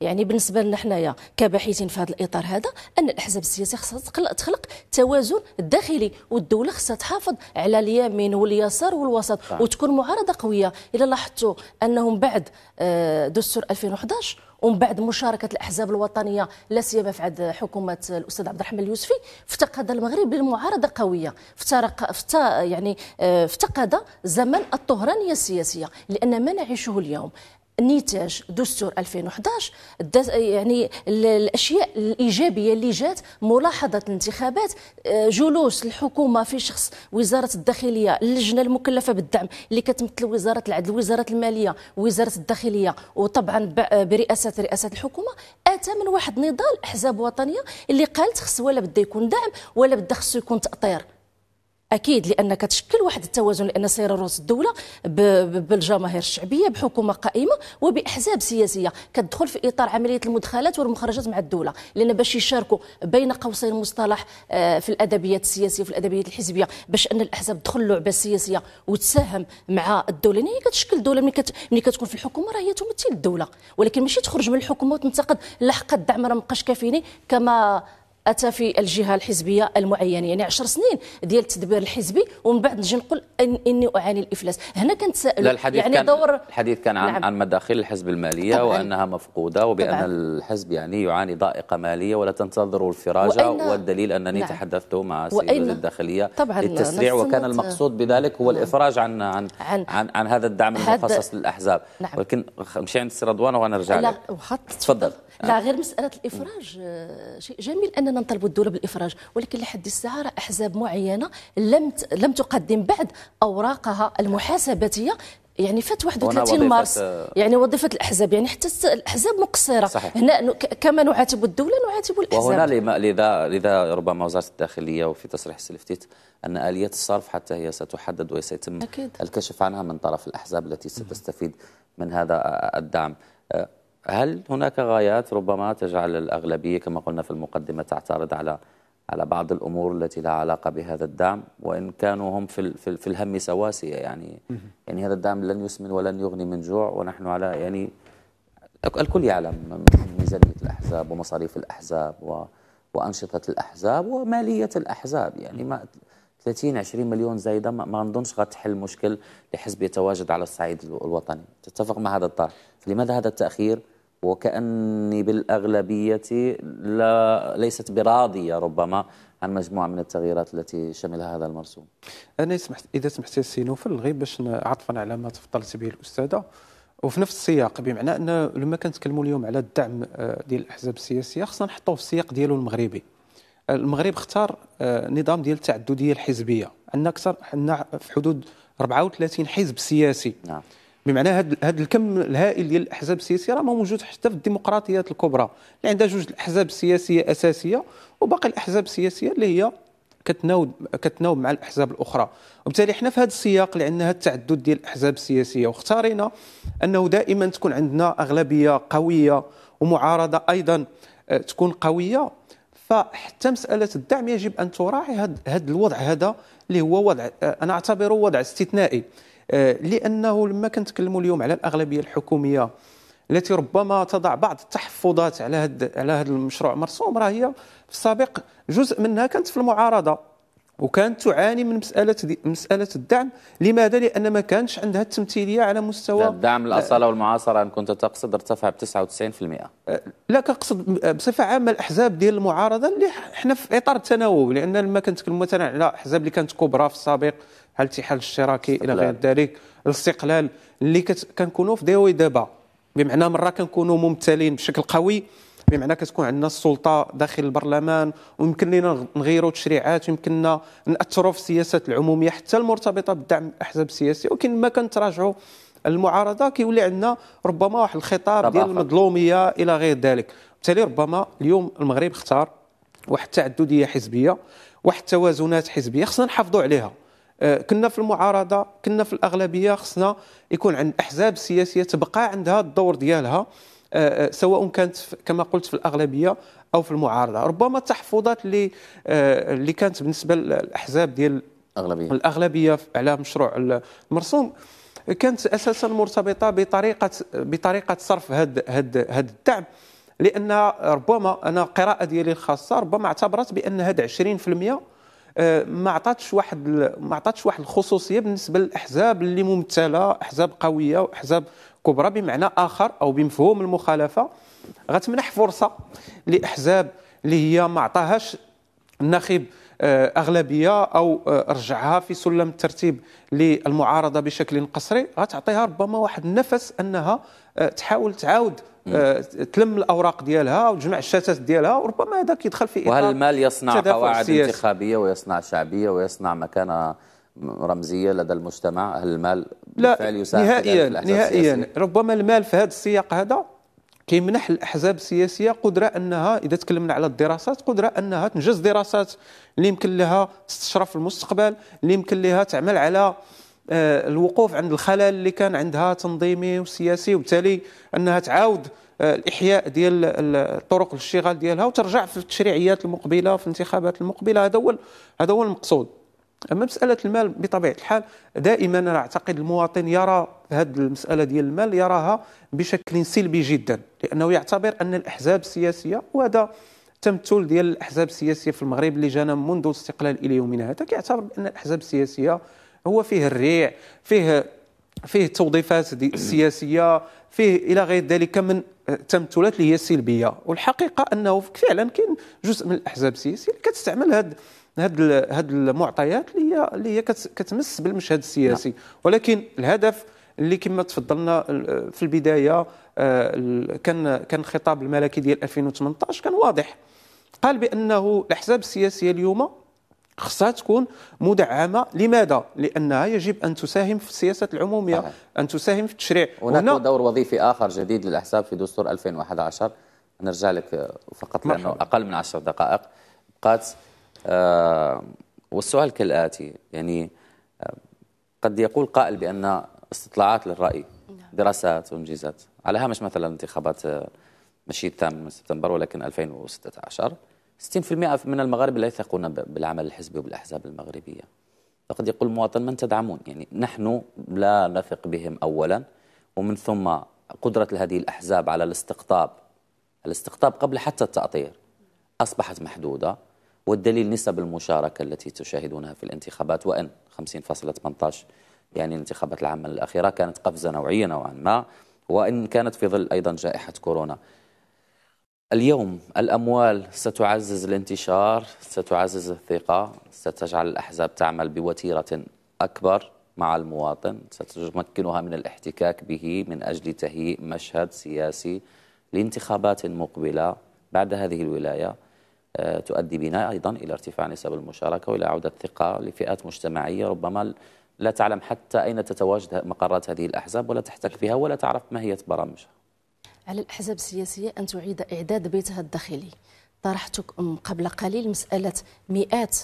يعني بالنسبه لنا حنايا كباحثين في هذا الاطار هذا ان الاحزاب السياسيه خصها تخلق توازن داخلي والدوله خصها تحافظ على اليمين واليسار والوسط وتكون معارضه قويه الا لاحظتوا انهم بعد آه، دستور 2011 ومن بعد مشاركه الاحزاب الوطنيه لا سيما في عهد حكومه الاستاذ عبد الرحمن اليوسفي افتقد المغرب للمعارضه قويه افترق افت يعني آه، افتقد زمن الطهرانيه السياسيه لان ما نعيشه اليوم نتاج دستور 2011 يعني الاشياء الايجابيه اللي جات ملاحظه الانتخابات آه، جلوس الحكومه في شخص وزاره الداخليه اللجنه المكلفه بالدعم اللي كتمثل وزاره العدل وزاره الماليه وزاره الداخليه وطبعا برئاسه رئاسه الحكومه اتى من واحد نضال احزاب وطنيه اللي قالت خص ولا بده يكون دعم ولا بده خصو يكون تاطير اكيد لان كتشكل واحد التوازن لان سير رؤوس الدوله بالجماهير الشعبيه بحكومه قائمه وباحزاب سياسيه كتدخل في اطار عمليه المدخلات والمخرجات مع الدوله لان باش يشاركوا بين قوسين مصطلح آه، في الادبيات السياسيه في الادبيات الحزبيه باش ان الاحزاب تدخل اللعبه السياسيه وتساهم مع الدوله هي يعني كتشكل الدوله ملي كت... كتكون في الحكومه راه هي تمثل الدوله ولكن ماشي تخرج من الحكومه وتنتقد لا حق الدعم راه مابقاش كافيني كما اتى في الجهه الحزبيه المعينه يعني 10 سنين ديال التدبير الحزبي ومن بعد نجي نقول إن اني اعاني الافلاس هنا كنتسائل يعني كان دور الحديث كان عن, نعم. عن مداخل الحزب الماليه طبعاً. وانها مفقوده وبان طبعاً. الحزب يعني يعاني ضائقه ماليه ولا تنتظر الفراجة وأين... والدليل انني نعم. تحدثت مع سيد وأين... الداخليه طبعا للتسريع وكان المقصود بذلك هو نعم. الافراج عن عن عن, عن, عن هذا الدعم المخصص للاحزاب نعم. ولكن مشي عند السي رضوان وانا لك لا تفضل لا غير مساله الافراج آه، شيء جميل اننا نطلبوا الدوله بالافراج ولكن لحد الساعه راه احزاب معينه لم لم تقدم بعد اوراقها المحاسباتيه يعني فات 31 مارس يعني وظيفه الاحزاب يعني حتى الاحزاب مقصره صحيح. هنا كما نعاتب الدوله نعاتب الاحزاب وهنا لذا لذا ربما وزاره الداخليه وفي تصريح السلفتيت ان اليه الصرف حتى هي ستحدد وسيتم أكيد. الكشف عنها من طرف الاحزاب التي ستستفيد من هذا آه، الدعم آه، هل هناك غايات ربما تجعل الأغلبية كما قلنا في المقدمة تعترض على على بعض الأمور التي لها علاقة بهذا الدعم وإن كانوا هم في, في, في الهم سواسية يعني يعني هذا الدعم لن يسمن ولن يغني من جوع ونحن على يعني الكل يعلم ميزانية الأحزاب ومصاريف الأحزاب و وأنشطة الأحزاب ومالية الأحزاب يعني ما 30 20 مليون زايده ما نظنش غتحل مشكل لحزب يتواجد على الصعيد الوطني تتفق مع هذا الطرح فلماذا هذا التاخير وكاني بالاغلبيه لا ليست براضيه ربما عن مجموعه من التغييرات التي شملها هذا المرسوم. انا سمحت اذا سمحت سي نوفل غير باش عطفا على ما تفضلت به الاستاذه وفي نفس السياق بمعنى ان لما كنتكلموا اليوم على الدعم آه، ديال الاحزاب السياسيه خصنا نحطوه في السياق ديالو المغربي المغرب اختار آه، نظام ديال التعدديه الحزبيه عندنا اكثر عندنا في حدود 34 حزب سياسي نعم بمعنى هذا الكم الهائل ديال الاحزاب السياسيه راه موجود حتى في الديمقراطيات الكبرى اللي عندها جوج الاحزاب السياسيه اساسيه وباقي الاحزاب السياسيه اللي هي كتناوب كتناوب مع الاحزاب الاخرى وبالتالي حنا في هذا السياق اللي عندنا هذا التعدد ديال الاحزاب السياسيه واختارينا انه دائما تكون عندنا اغلبيه قويه ومعارضه ايضا آه، تكون قويه فحتى مساله الدعم يجب ان تراعي هذا الوضع هذا اللي هو وضع آه، انا اعتبره وضع استثنائي آه، لانه لما كنتكلموا اليوم على الاغلبيه الحكوميه التي ربما تضع بعض التحفظات على هذا على هذا المشروع مرسوم راه هي في السابق جزء منها كانت في المعارضه وكانت تعاني من مساله مساله الدعم لماذا لان ما كانش عندها التمثيليه على مستوى الدعم الاصاله والمعاصره ان كنت تقصد ارتفع ب 99% أه، لا كنقصد بصفه عامه الاحزاب ديال المعارضه اللي حنا في اطار التناوب لان لما كنتكلم مثلا على احزاب اللي كانت كبرى في السابق بحال الاتحاد الاشتراكي الى غير ذلك الاستقلال اللي كنكونوا في ديوي دابا بمعنى مره كنكونوا ممثلين بشكل قوي بمعنى كتكون عندنا السلطه داخل البرلمان ويمكن لنا نغيروا تشريعات يمكننا ناثروا في السياسات العموميه حتى المرتبطه بالدعم الاحزاب السياسيه ولكن ما كنتراجعوا المعارضه كيولي عندنا ربما واحد الخطاب ديال المظلوميه الى غير ذلك بالتالي ربما اليوم المغرب اختار واحد التعدديه حزبيه واحد التوازنات حزبيه خصنا نحافظوا عليها آه، كنا في المعارضه كنا في الاغلبيه خصنا يكون عند الاحزاب السياسيه تبقى عندها الدور ديالها آه، آه، سواء كانت كما قلت في الاغلبيه او في المعارضه ربما التحفظات اللي آه، اللي كانت بالنسبه للاحزاب ديال الاغلبيه الاغلبيه على مشروع المرسوم كانت اساسا مرتبطه بطريقه بطريقه صرف هاد هاد هاد الدعم لان ربما انا القراءه ديالي الخاصه ربما اعتبرت بان هاد 20% ما عطاتش واحد ما عطاتش واحد الخصوصيه بالنسبه للاحزاب اللي ممثله احزاب قويه واحزاب كبرى بمعنى اخر او بمفهوم المخالفه غتمنح فرصه لاحزاب اللي هي ما عطاهاش الناخب آه، اغلبيه او آه، رجعها في سلم الترتيب للمعارضه بشكل قصري غتعطيها ربما واحد النفس انها آه، تحاول تعاود تلم الاوراق ديالها وتجمع الشتات ديالها وربما هذا كيدخل في وهل المال يصنع قواعد سياسي. انتخابيه ويصنع شعبيه ويصنع مكانه رمزيه لدى المجتمع هل المال لا نهائيا نهائيا ربما المال في هذا السياق هذا كيمنح الاحزاب السياسيه قدره انها اذا تكلمنا على الدراسات قدره انها تنجز دراسات اللي يمكن لها تستشرف المستقبل اللي يمكن لها تعمل على آه، الوقوف عند الخلل اللي كان عندها تنظيمي وسياسي وبالتالي انها تعاود آه، الاحياء ديال الطرق الاشتغال ديالها وترجع في التشريعيات المقبله في الانتخابات المقبله هذا هو هذا هو المقصود اما مساله المال بطبيعه الحال دائما انا اعتقد المواطن يرى هذه المساله ديال المال يراها بشكل سلبي جدا لانه يعتبر ان الاحزاب السياسيه وهذا تمثل ديال الاحزاب السياسيه في المغرب اللي جانا منذ الاستقلال الى يومنا هذا كيعتبر بان الاحزاب السياسيه هو فيه الريع فيه فيه توظيفات سياسيه فيه الى غير ذلك من التمثلات اللي هي سلبيه والحقيقه انه فعلا كاين جزء من الاحزاب السياسيه اللي كتستعمل هذه هاد هاد المعطيات اللي هي اللي هي كتمس بالمشهد السياسي نعم. ولكن الهدف اللي كما تفضلنا في البدايه آه، كان كان الخطاب الملكي ديال 2018 كان واضح قال بانه الاحزاب السياسيه اليوم خصها تكون مدعمه لماذا لانها يجب ان تساهم في السياسه العموميه صحيح. ان تساهم في التشريع هناك دور وظيفي اخر جديد للاحزاب في دستور 2011 نرجع لك فقط لانه اقل من 10 دقائق بقات آه، والسؤال كالآتي يعني آه، قد يقول قائل بأن استطلاعات للرأي نعم. دراسات وانجازات على هامش مثلا انتخابات آه، مشي الثامن من سبتمبر ولكن 2016 60% من المغاربه لا يثقون بالعمل الحزبي وبالاحزاب المغربيه فقد يقول المواطن من تدعمون يعني نحن لا نثق بهم اولا ومن ثم قدره هذه الاحزاب على الاستقطاب الاستقطاب قبل حتى التاطير اصبحت محدوده والدليل نسب المشاركة التي تشاهدونها في الانتخابات وأن 50.18 يعني الانتخابات العامة الأخيرة كانت قفزة نوعية نوعا ما وإن كانت في ظل أيضا جائحة كورونا اليوم الأموال ستعزز الانتشار ستعزز الثقة ستجعل الأحزاب تعمل بوتيرة أكبر مع المواطن ستمكنها من الاحتكاك به من أجل تهيئ مشهد سياسي لانتخابات مقبلة بعد هذه الولاية آه، تؤدي بنا أيضا إلى ارتفاع نسب المشاركة وإلى عودة الثقة لفئات مجتمعية ربما لا تعلم حتى أين تتواجد مقرات هذه الأحزاب ولا تحتك فيها ولا تعرف ماهية برامجها على الأحزاب السياسية أن تعيد إعداد بيتها الداخلي طرحت قبل قليل مسألة مئات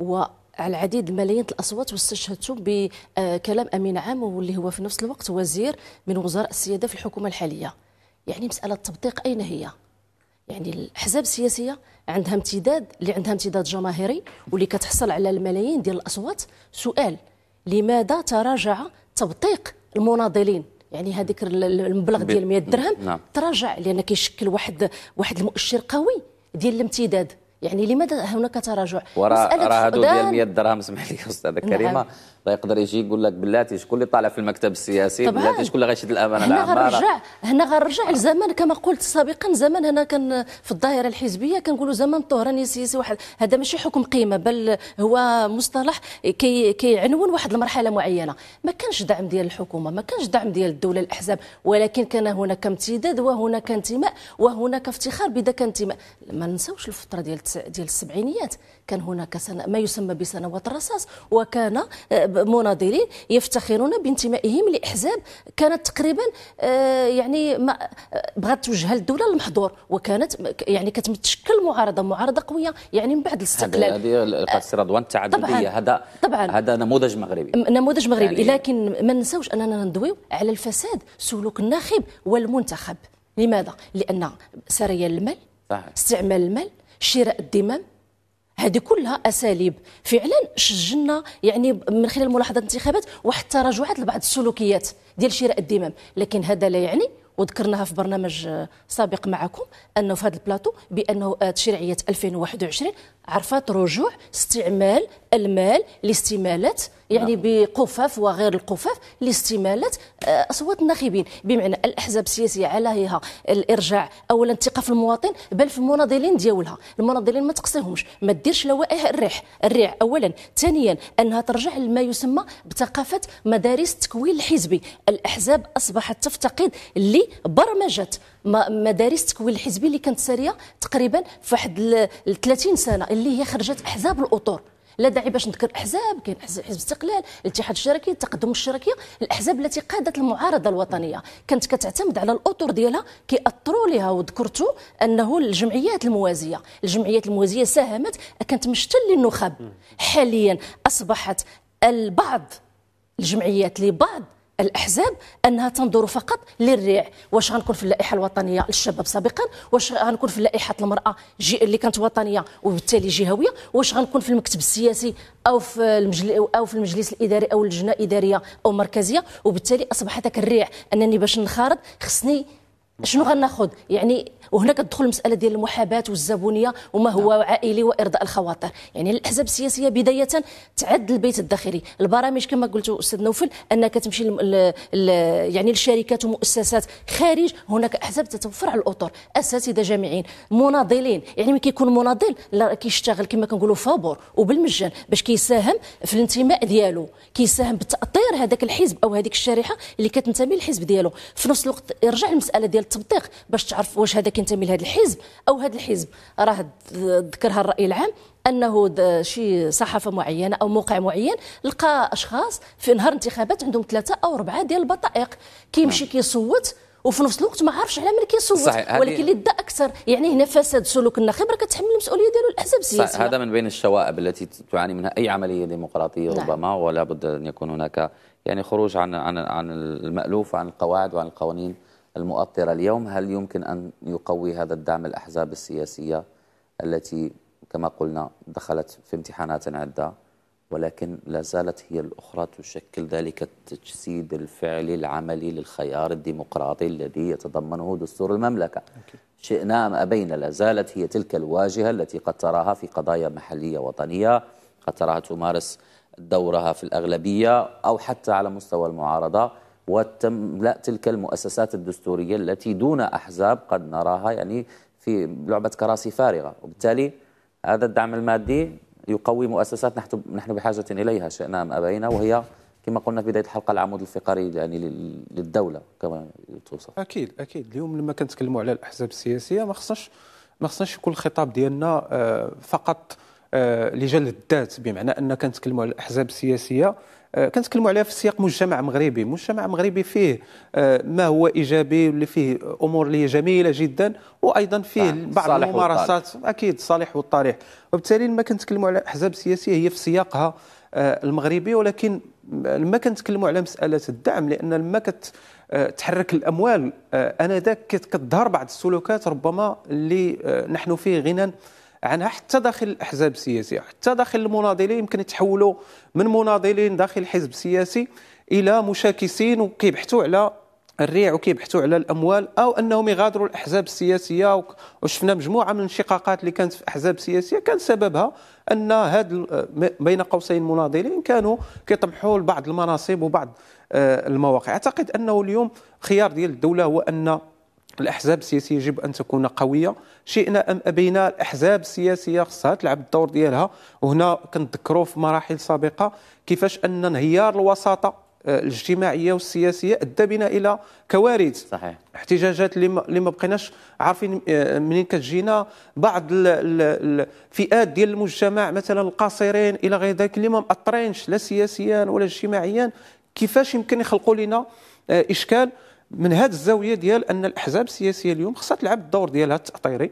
و على العديد الملايين الاصوات واستشهدتوا بكلام امين عام واللي هو في نفس الوقت وزير من وزراء السياده في الحكومه الحاليه يعني مساله التبطيق اين هي يعني الاحزاب السياسيه عندها امتداد اللي عندها امتداد جماهيري واللي كتحصل على الملايين ديال الاصوات سؤال لماذا تراجع تبطيق المناضلين يعني هذيك المبلغ ديال 100 درهم نعم. تراجع لان كيشكل واحد واحد المؤشر قوي ديال الامتداد يعني لماذا هناك تراجع وراه هادو ديال 100 درهم اسمح لي استاذه نعم. كريمه نعم. يقدر يجي يقول لك بلاتي شكون اللي طالع في المكتب السياسي طبعا. بلاتي شكون اللي غيشد الامانه هنا غنرجع هنا غنرجع آه. لزمان كما قلت سابقا زمان هنا كان في الظاهره الحزبيه كنقولوا زمان الطهراني السياسي واحد هذا ماشي حكم قيمه بل هو مصطلح كي كيعنون واحد المرحله معينه ما كانش دعم ديال الحكومه ما كانش دعم ديال الدوله الاحزاب ولكن كان هناك امتداد وهناك انتماء وهناك افتخار بذاك انتماء ما ننساوش الفتره ديال الوقت ديال السبعينيات كان هناك سنة ما يسمى بسنوات الرصاص وكان آه، مناضلين يفتخرون بانتمائهم لأحزاب كانت تقريبا آه، يعني ما آه، بغات توجه الدولة المحظور وكانت يعني كتمتشكل معارضة معارضة قوية يعني من بعد الاستقلال هذه القصة رضوان التعددية هذا طبعا هذا نموذج مغربي نموذج مغربي يعني لكن ما ننساوش أننا ندويو على الفساد سلوك الناخب والمنتخب لماذا؟ لأن سريان المال صحيح. استعمال المال شراء الدمام هذه كلها اساليب فعلا شجنا يعني من خلال ملاحظات الانتخابات واحد تراجعات لبعض السلوكيات ديال شراء الدمام لكن هذا لا يعني وذكرناها في برنامج سابق معكم انه في هذا البلاطو بانه تشريعيه 2021 عرفات رجوع استعمال المال لاستمالات يعني نعم. بقفاف وغير القفاف لاستمالات آه، اصوات الناخبين بمعنى الاحزاب السياسيه عليها الارجاع اولا الثقه في المواطن بل في المناضلين ديالها المناضلين ما تقصيهمش ما ديرش لوائح الريح الريع اولا ثانيا انها ترجع لما يسمى بثقافه مدارس التكوين الحزبي الاحزاب اصبحت تفتقد لبرمجه مدارس التكوين الحزبي اللي كانت ساريه تقريبا في واحد 30 سنه اللي هي خرجت احزاب الاطر لا داعي باش نذكر احزاب كاين حزب الاستقلال الاتحاد الشراكي التقدم الشراكي الاحزاب التي قادت المعارضه الوطنيه كانت كتعتمد على الاطر ديالها كيأثروا لها وذكرتوا انه الجمعيات الموازيه الجمعيات الموازيه ساهمت كانت مشتل للنخب حاليا اصبحت البعض الجمعيات لبعض الاحزاب انها تنظر فقط للريع واش غنكون في اللائحه الوطنيه للشباب سابقا واش غنكون في لائحه المراه جي اللي كانت وطنيه وبالتالي جهويه واش غنكون في المكتب السياسي او في المجل او في المجلس الاداري او اللجنه الاداريه او مركزيه وبالتالي اصبح هذاك الريع انني باش نخارط خصني شنو غناخذ يعني وهنا كتدخل المساله ديال المحاباه والزبونيه وما هو نعم. عائلي وارضاء الخواطر يعني الاحزاب السياسيه بدايه تعد البيت الداخلي البرامج كما قلت استاذ نوفل انك تمشي الـ الـ يعني لشركات ومؤسسات خارج هناك احزاب تتوفر على الاطر اساتذه جامعين مناضلين يعني ملي كيكون مناضل لا كيشتغل كما كنقولوا فابور وبالمجان باش كيساهم في الانتماء ديالو كيساهم بتاطير هذاك الحزب او هذيك الشريحه اللي كتنتمي للحزب ديالو في نفس الوقت يرجع المساله ديال التبطيق باش تعرف واش هذا كينتمي لهذا الحزب او هذا الحزب راه ذكرها الراي العام انه شي صحافه معينه او موقع معين لقى اشخاص في نهار انتخابات عندهم ثلاثه او اربعه ديال البطائق كيمشي نعم. كيصوت وفي نفس الوقت ما عارفش على من كيصوت ولكن اللي دا اكثر يعني هنا فساد سلوك النخب راه كتحمل المسؤوليه ديالو الاحزاب السياسيه هذا من بين الشوائب التي تعاني منها اي عمليه ديمقراطيه نعم. ربما ولا بد ان يكون هناك يعني خروج عن عن عن المالوف وعن القواعد وعن القوانين المؤطرة اليوم هل يمكن أن يقوي هذا الدعم الأحزاب السياسية التي كما قلنا دخلت في امتحانات عدة ولكن لا زالت هي الأخرى تشكل ذلك التجسيد الفعلي العملي للخيار الديمقراطي الذي يتضمنه دستور المملكة okay. شئنا أم أبينا لا زالت هي تلك الواجهة التي قد تراها في قضايا محلية وطنية قد تراها تمارس دورها في الأغلبية أو حتى على مستوى المعارضة وتملأ تلك المؤسسات الدستورية التي دون أحزاب قد نراها يعني في لعبة كراسي فارغة وبالتالي هذا الدعم المادي يقوي مؤسسات نحن بحاجة إليها شئنا أم أبينا وهي كما قلنا في بدايه الحلقه العمود الفقري يعني للدوله كما توصف اكيد اكيد اليوم لما كنتكلموا على الاحزاب السياسيه ما خصناش ما خصناش يكون الخطاب ديالنا آه، فقط آه، لجلد الذات بمعنى ان كنتكلموا على الاحزاب السياسيه آه، كنتكلموا عليها في سياق مجتمع مغربي مجتمع مغربي فيه آه، ما هو ايجابي واللي فيه امور اللي جميله جدا وايضا فيه نعم، بعض الممارسات اكيد الصالح والطريح وبالتالي لما كنتكلموا على احزاب سياسيه هي في سياقها آه، المغربي ولكن لما كنتكلموا على مساله الدعم لان لما كت تحرك الاموال انذاك كتظهر بعض السلوكات ربما اللي نحن فيه غنى عنها حتى داخل الاحزاب السياسيه حتى داخل المناضلين يمكن يتحولوا من مناضلين داخل الحزب السياسي الى مشاكسين وكيبحثوا على الريع وكيبحثوا على الاموال او انهم يغادروا الاحزاب السياسيه وشفنا مجموعه من الانشقاقات اللي كانت في احزاب سياسيه كان سببها ان هاد بين قوسين مناضلين كانوا كيطمحوا لبعض المناصب وبعض آه، المواقع اعتقد انه اليوم خيار ديال الدوله هو ان الاحزاب السياسيه يجب ان تكون قويه شئنا ام ابينا الاحزاب السياسيه خصها تلعب الدور ديالها وهنا كنتذكروا في مراحل سابقه كيفاش ان انهيار الوساطه آه، الاجتماعيه والسياسيه ادى بنا الى كوارث صحيح احتجاجات اللي ما بقيناش عارفين آه، منين كتجينا بعض الفئات ديال المجتمع مثلا القاصرين الى غير ذلك اللي ما مأطرينش لا سياسيا ولا اجتماعيا كيفاش يمكن يخلقوا لنا آه، اشكال من هذه الزاويه ديال ان الاحزاب السياسيه اليوم خصها تلعب الدور ديالها التاطيري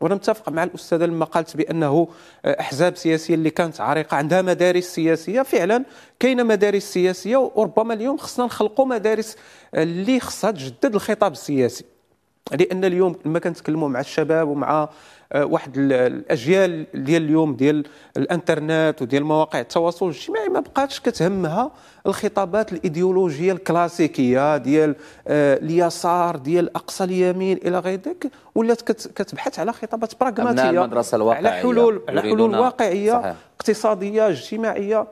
وانا متفق مع الاستاذه لما قالت بانه آه، احزاب سياسيه اللي كانت عريقه عندها مدارس سياسيه فعلا كاينه مدارس سياسيه وربما اليوم خصنا نخلقوا مدارس آه، اللي خصها تجدد الخطاب السياسي لان اليوم لما كنتكلموا مع الشباب ومع آه، واحد الاجيال ديال اليوم ديال الانترنت وديال مواقع التواصل الاجتماعي ما بقاتش كتهمها الخطابات الايديولوجيه الكلاسيكيه ديال آه، اليسار ديال اقصى اليمين الى غير ذلك ولات كتبحث على خطابات براغماتيه على حلول على حلول واقعيه صحيح. اقتصاديه اجتماعيه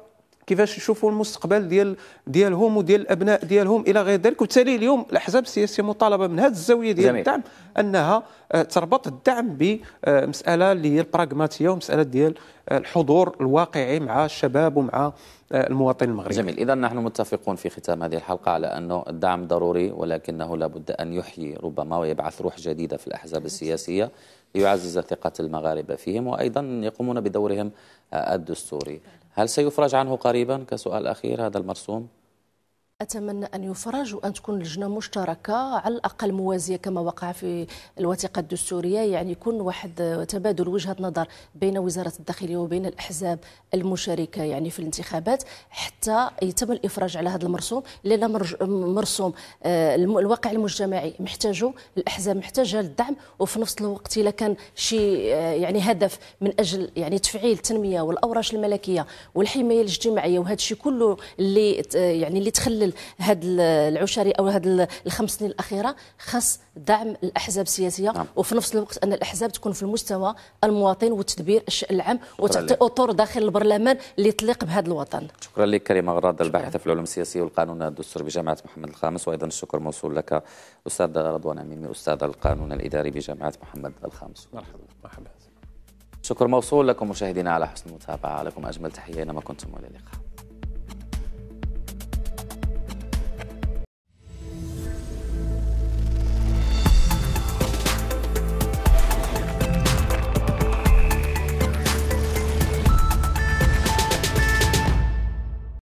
كيفاش يشوفوا المستقبل ديال ديالهم وديال الابناء ديالهم الى غير ذلك وبالتالي اليوم الاحزاب السياسيه مطالبه من هذه الزاويه ديال جميل. الدعم انها آه، تربط الدعم بمساله آه، اللي هي البراغماتيه ومساله ديال آه، الحضور الواقعي مع الشباب ومع المواطن المغربي جميل اذا نحن متفقون في ختام هذه الحلقه على انه الدعم ضروري ولكنه لابد ان يحيي ربما ويبعث روح جديده في الاحزاب السياسيه ليعزز ثقه المغاربه فيهم وايضا يقومون بدورهم الدستوري هل سيفرج عنه قريبا كسؤال أخير هذا المرسوم؟ أتمنى أن يفرج وأن تكون لجنة مشتركة على الأقل موازية كما وقع في الوثيقة الدستورية يعني يكون واحد تبادل وجهة نظر بين وزارة الداخلية وبين الأحزاب المشاركة يعني في الانتخابات حتى يتم الإفراج على هذا المرسوم لأن مرسوم آه، الواقع المجتمعي محتاجه الأحزاب محتاجة للدعم وفي نفس الوقت إلا كان شي آه، يعني هدف من أجل يعني تفعيل التنمية والأوراش الملكية والحماية الاجتماعية وهذا الشيء كله اللي آه، يعني اللي تخلل خلال هاد العشري او هاد الخمس سنين الاخيره خاص دعم الاحزاب السياسيه نعم. وفي نفس الوقت ان الاحزاب تكون في المستوى المواطن وتدبير الشان العام وتعطي اطر داخل البرلمان اللي تليق بهذا الوطن شكرا لك كريمه غراد الباحثه في العلوم السياسيه والقانون الدستوري بجامعه محمد الخامس وايضا الشكر موصول لك استاذ رضوان عميمي استاذ القانون الاداري بجامعه محمد الخامس مرحبا مرحبا شكر موصول لكم مشاهدينا على حسن المتابعه لكم اجمل تحيه اينما كنتم والى اللقاء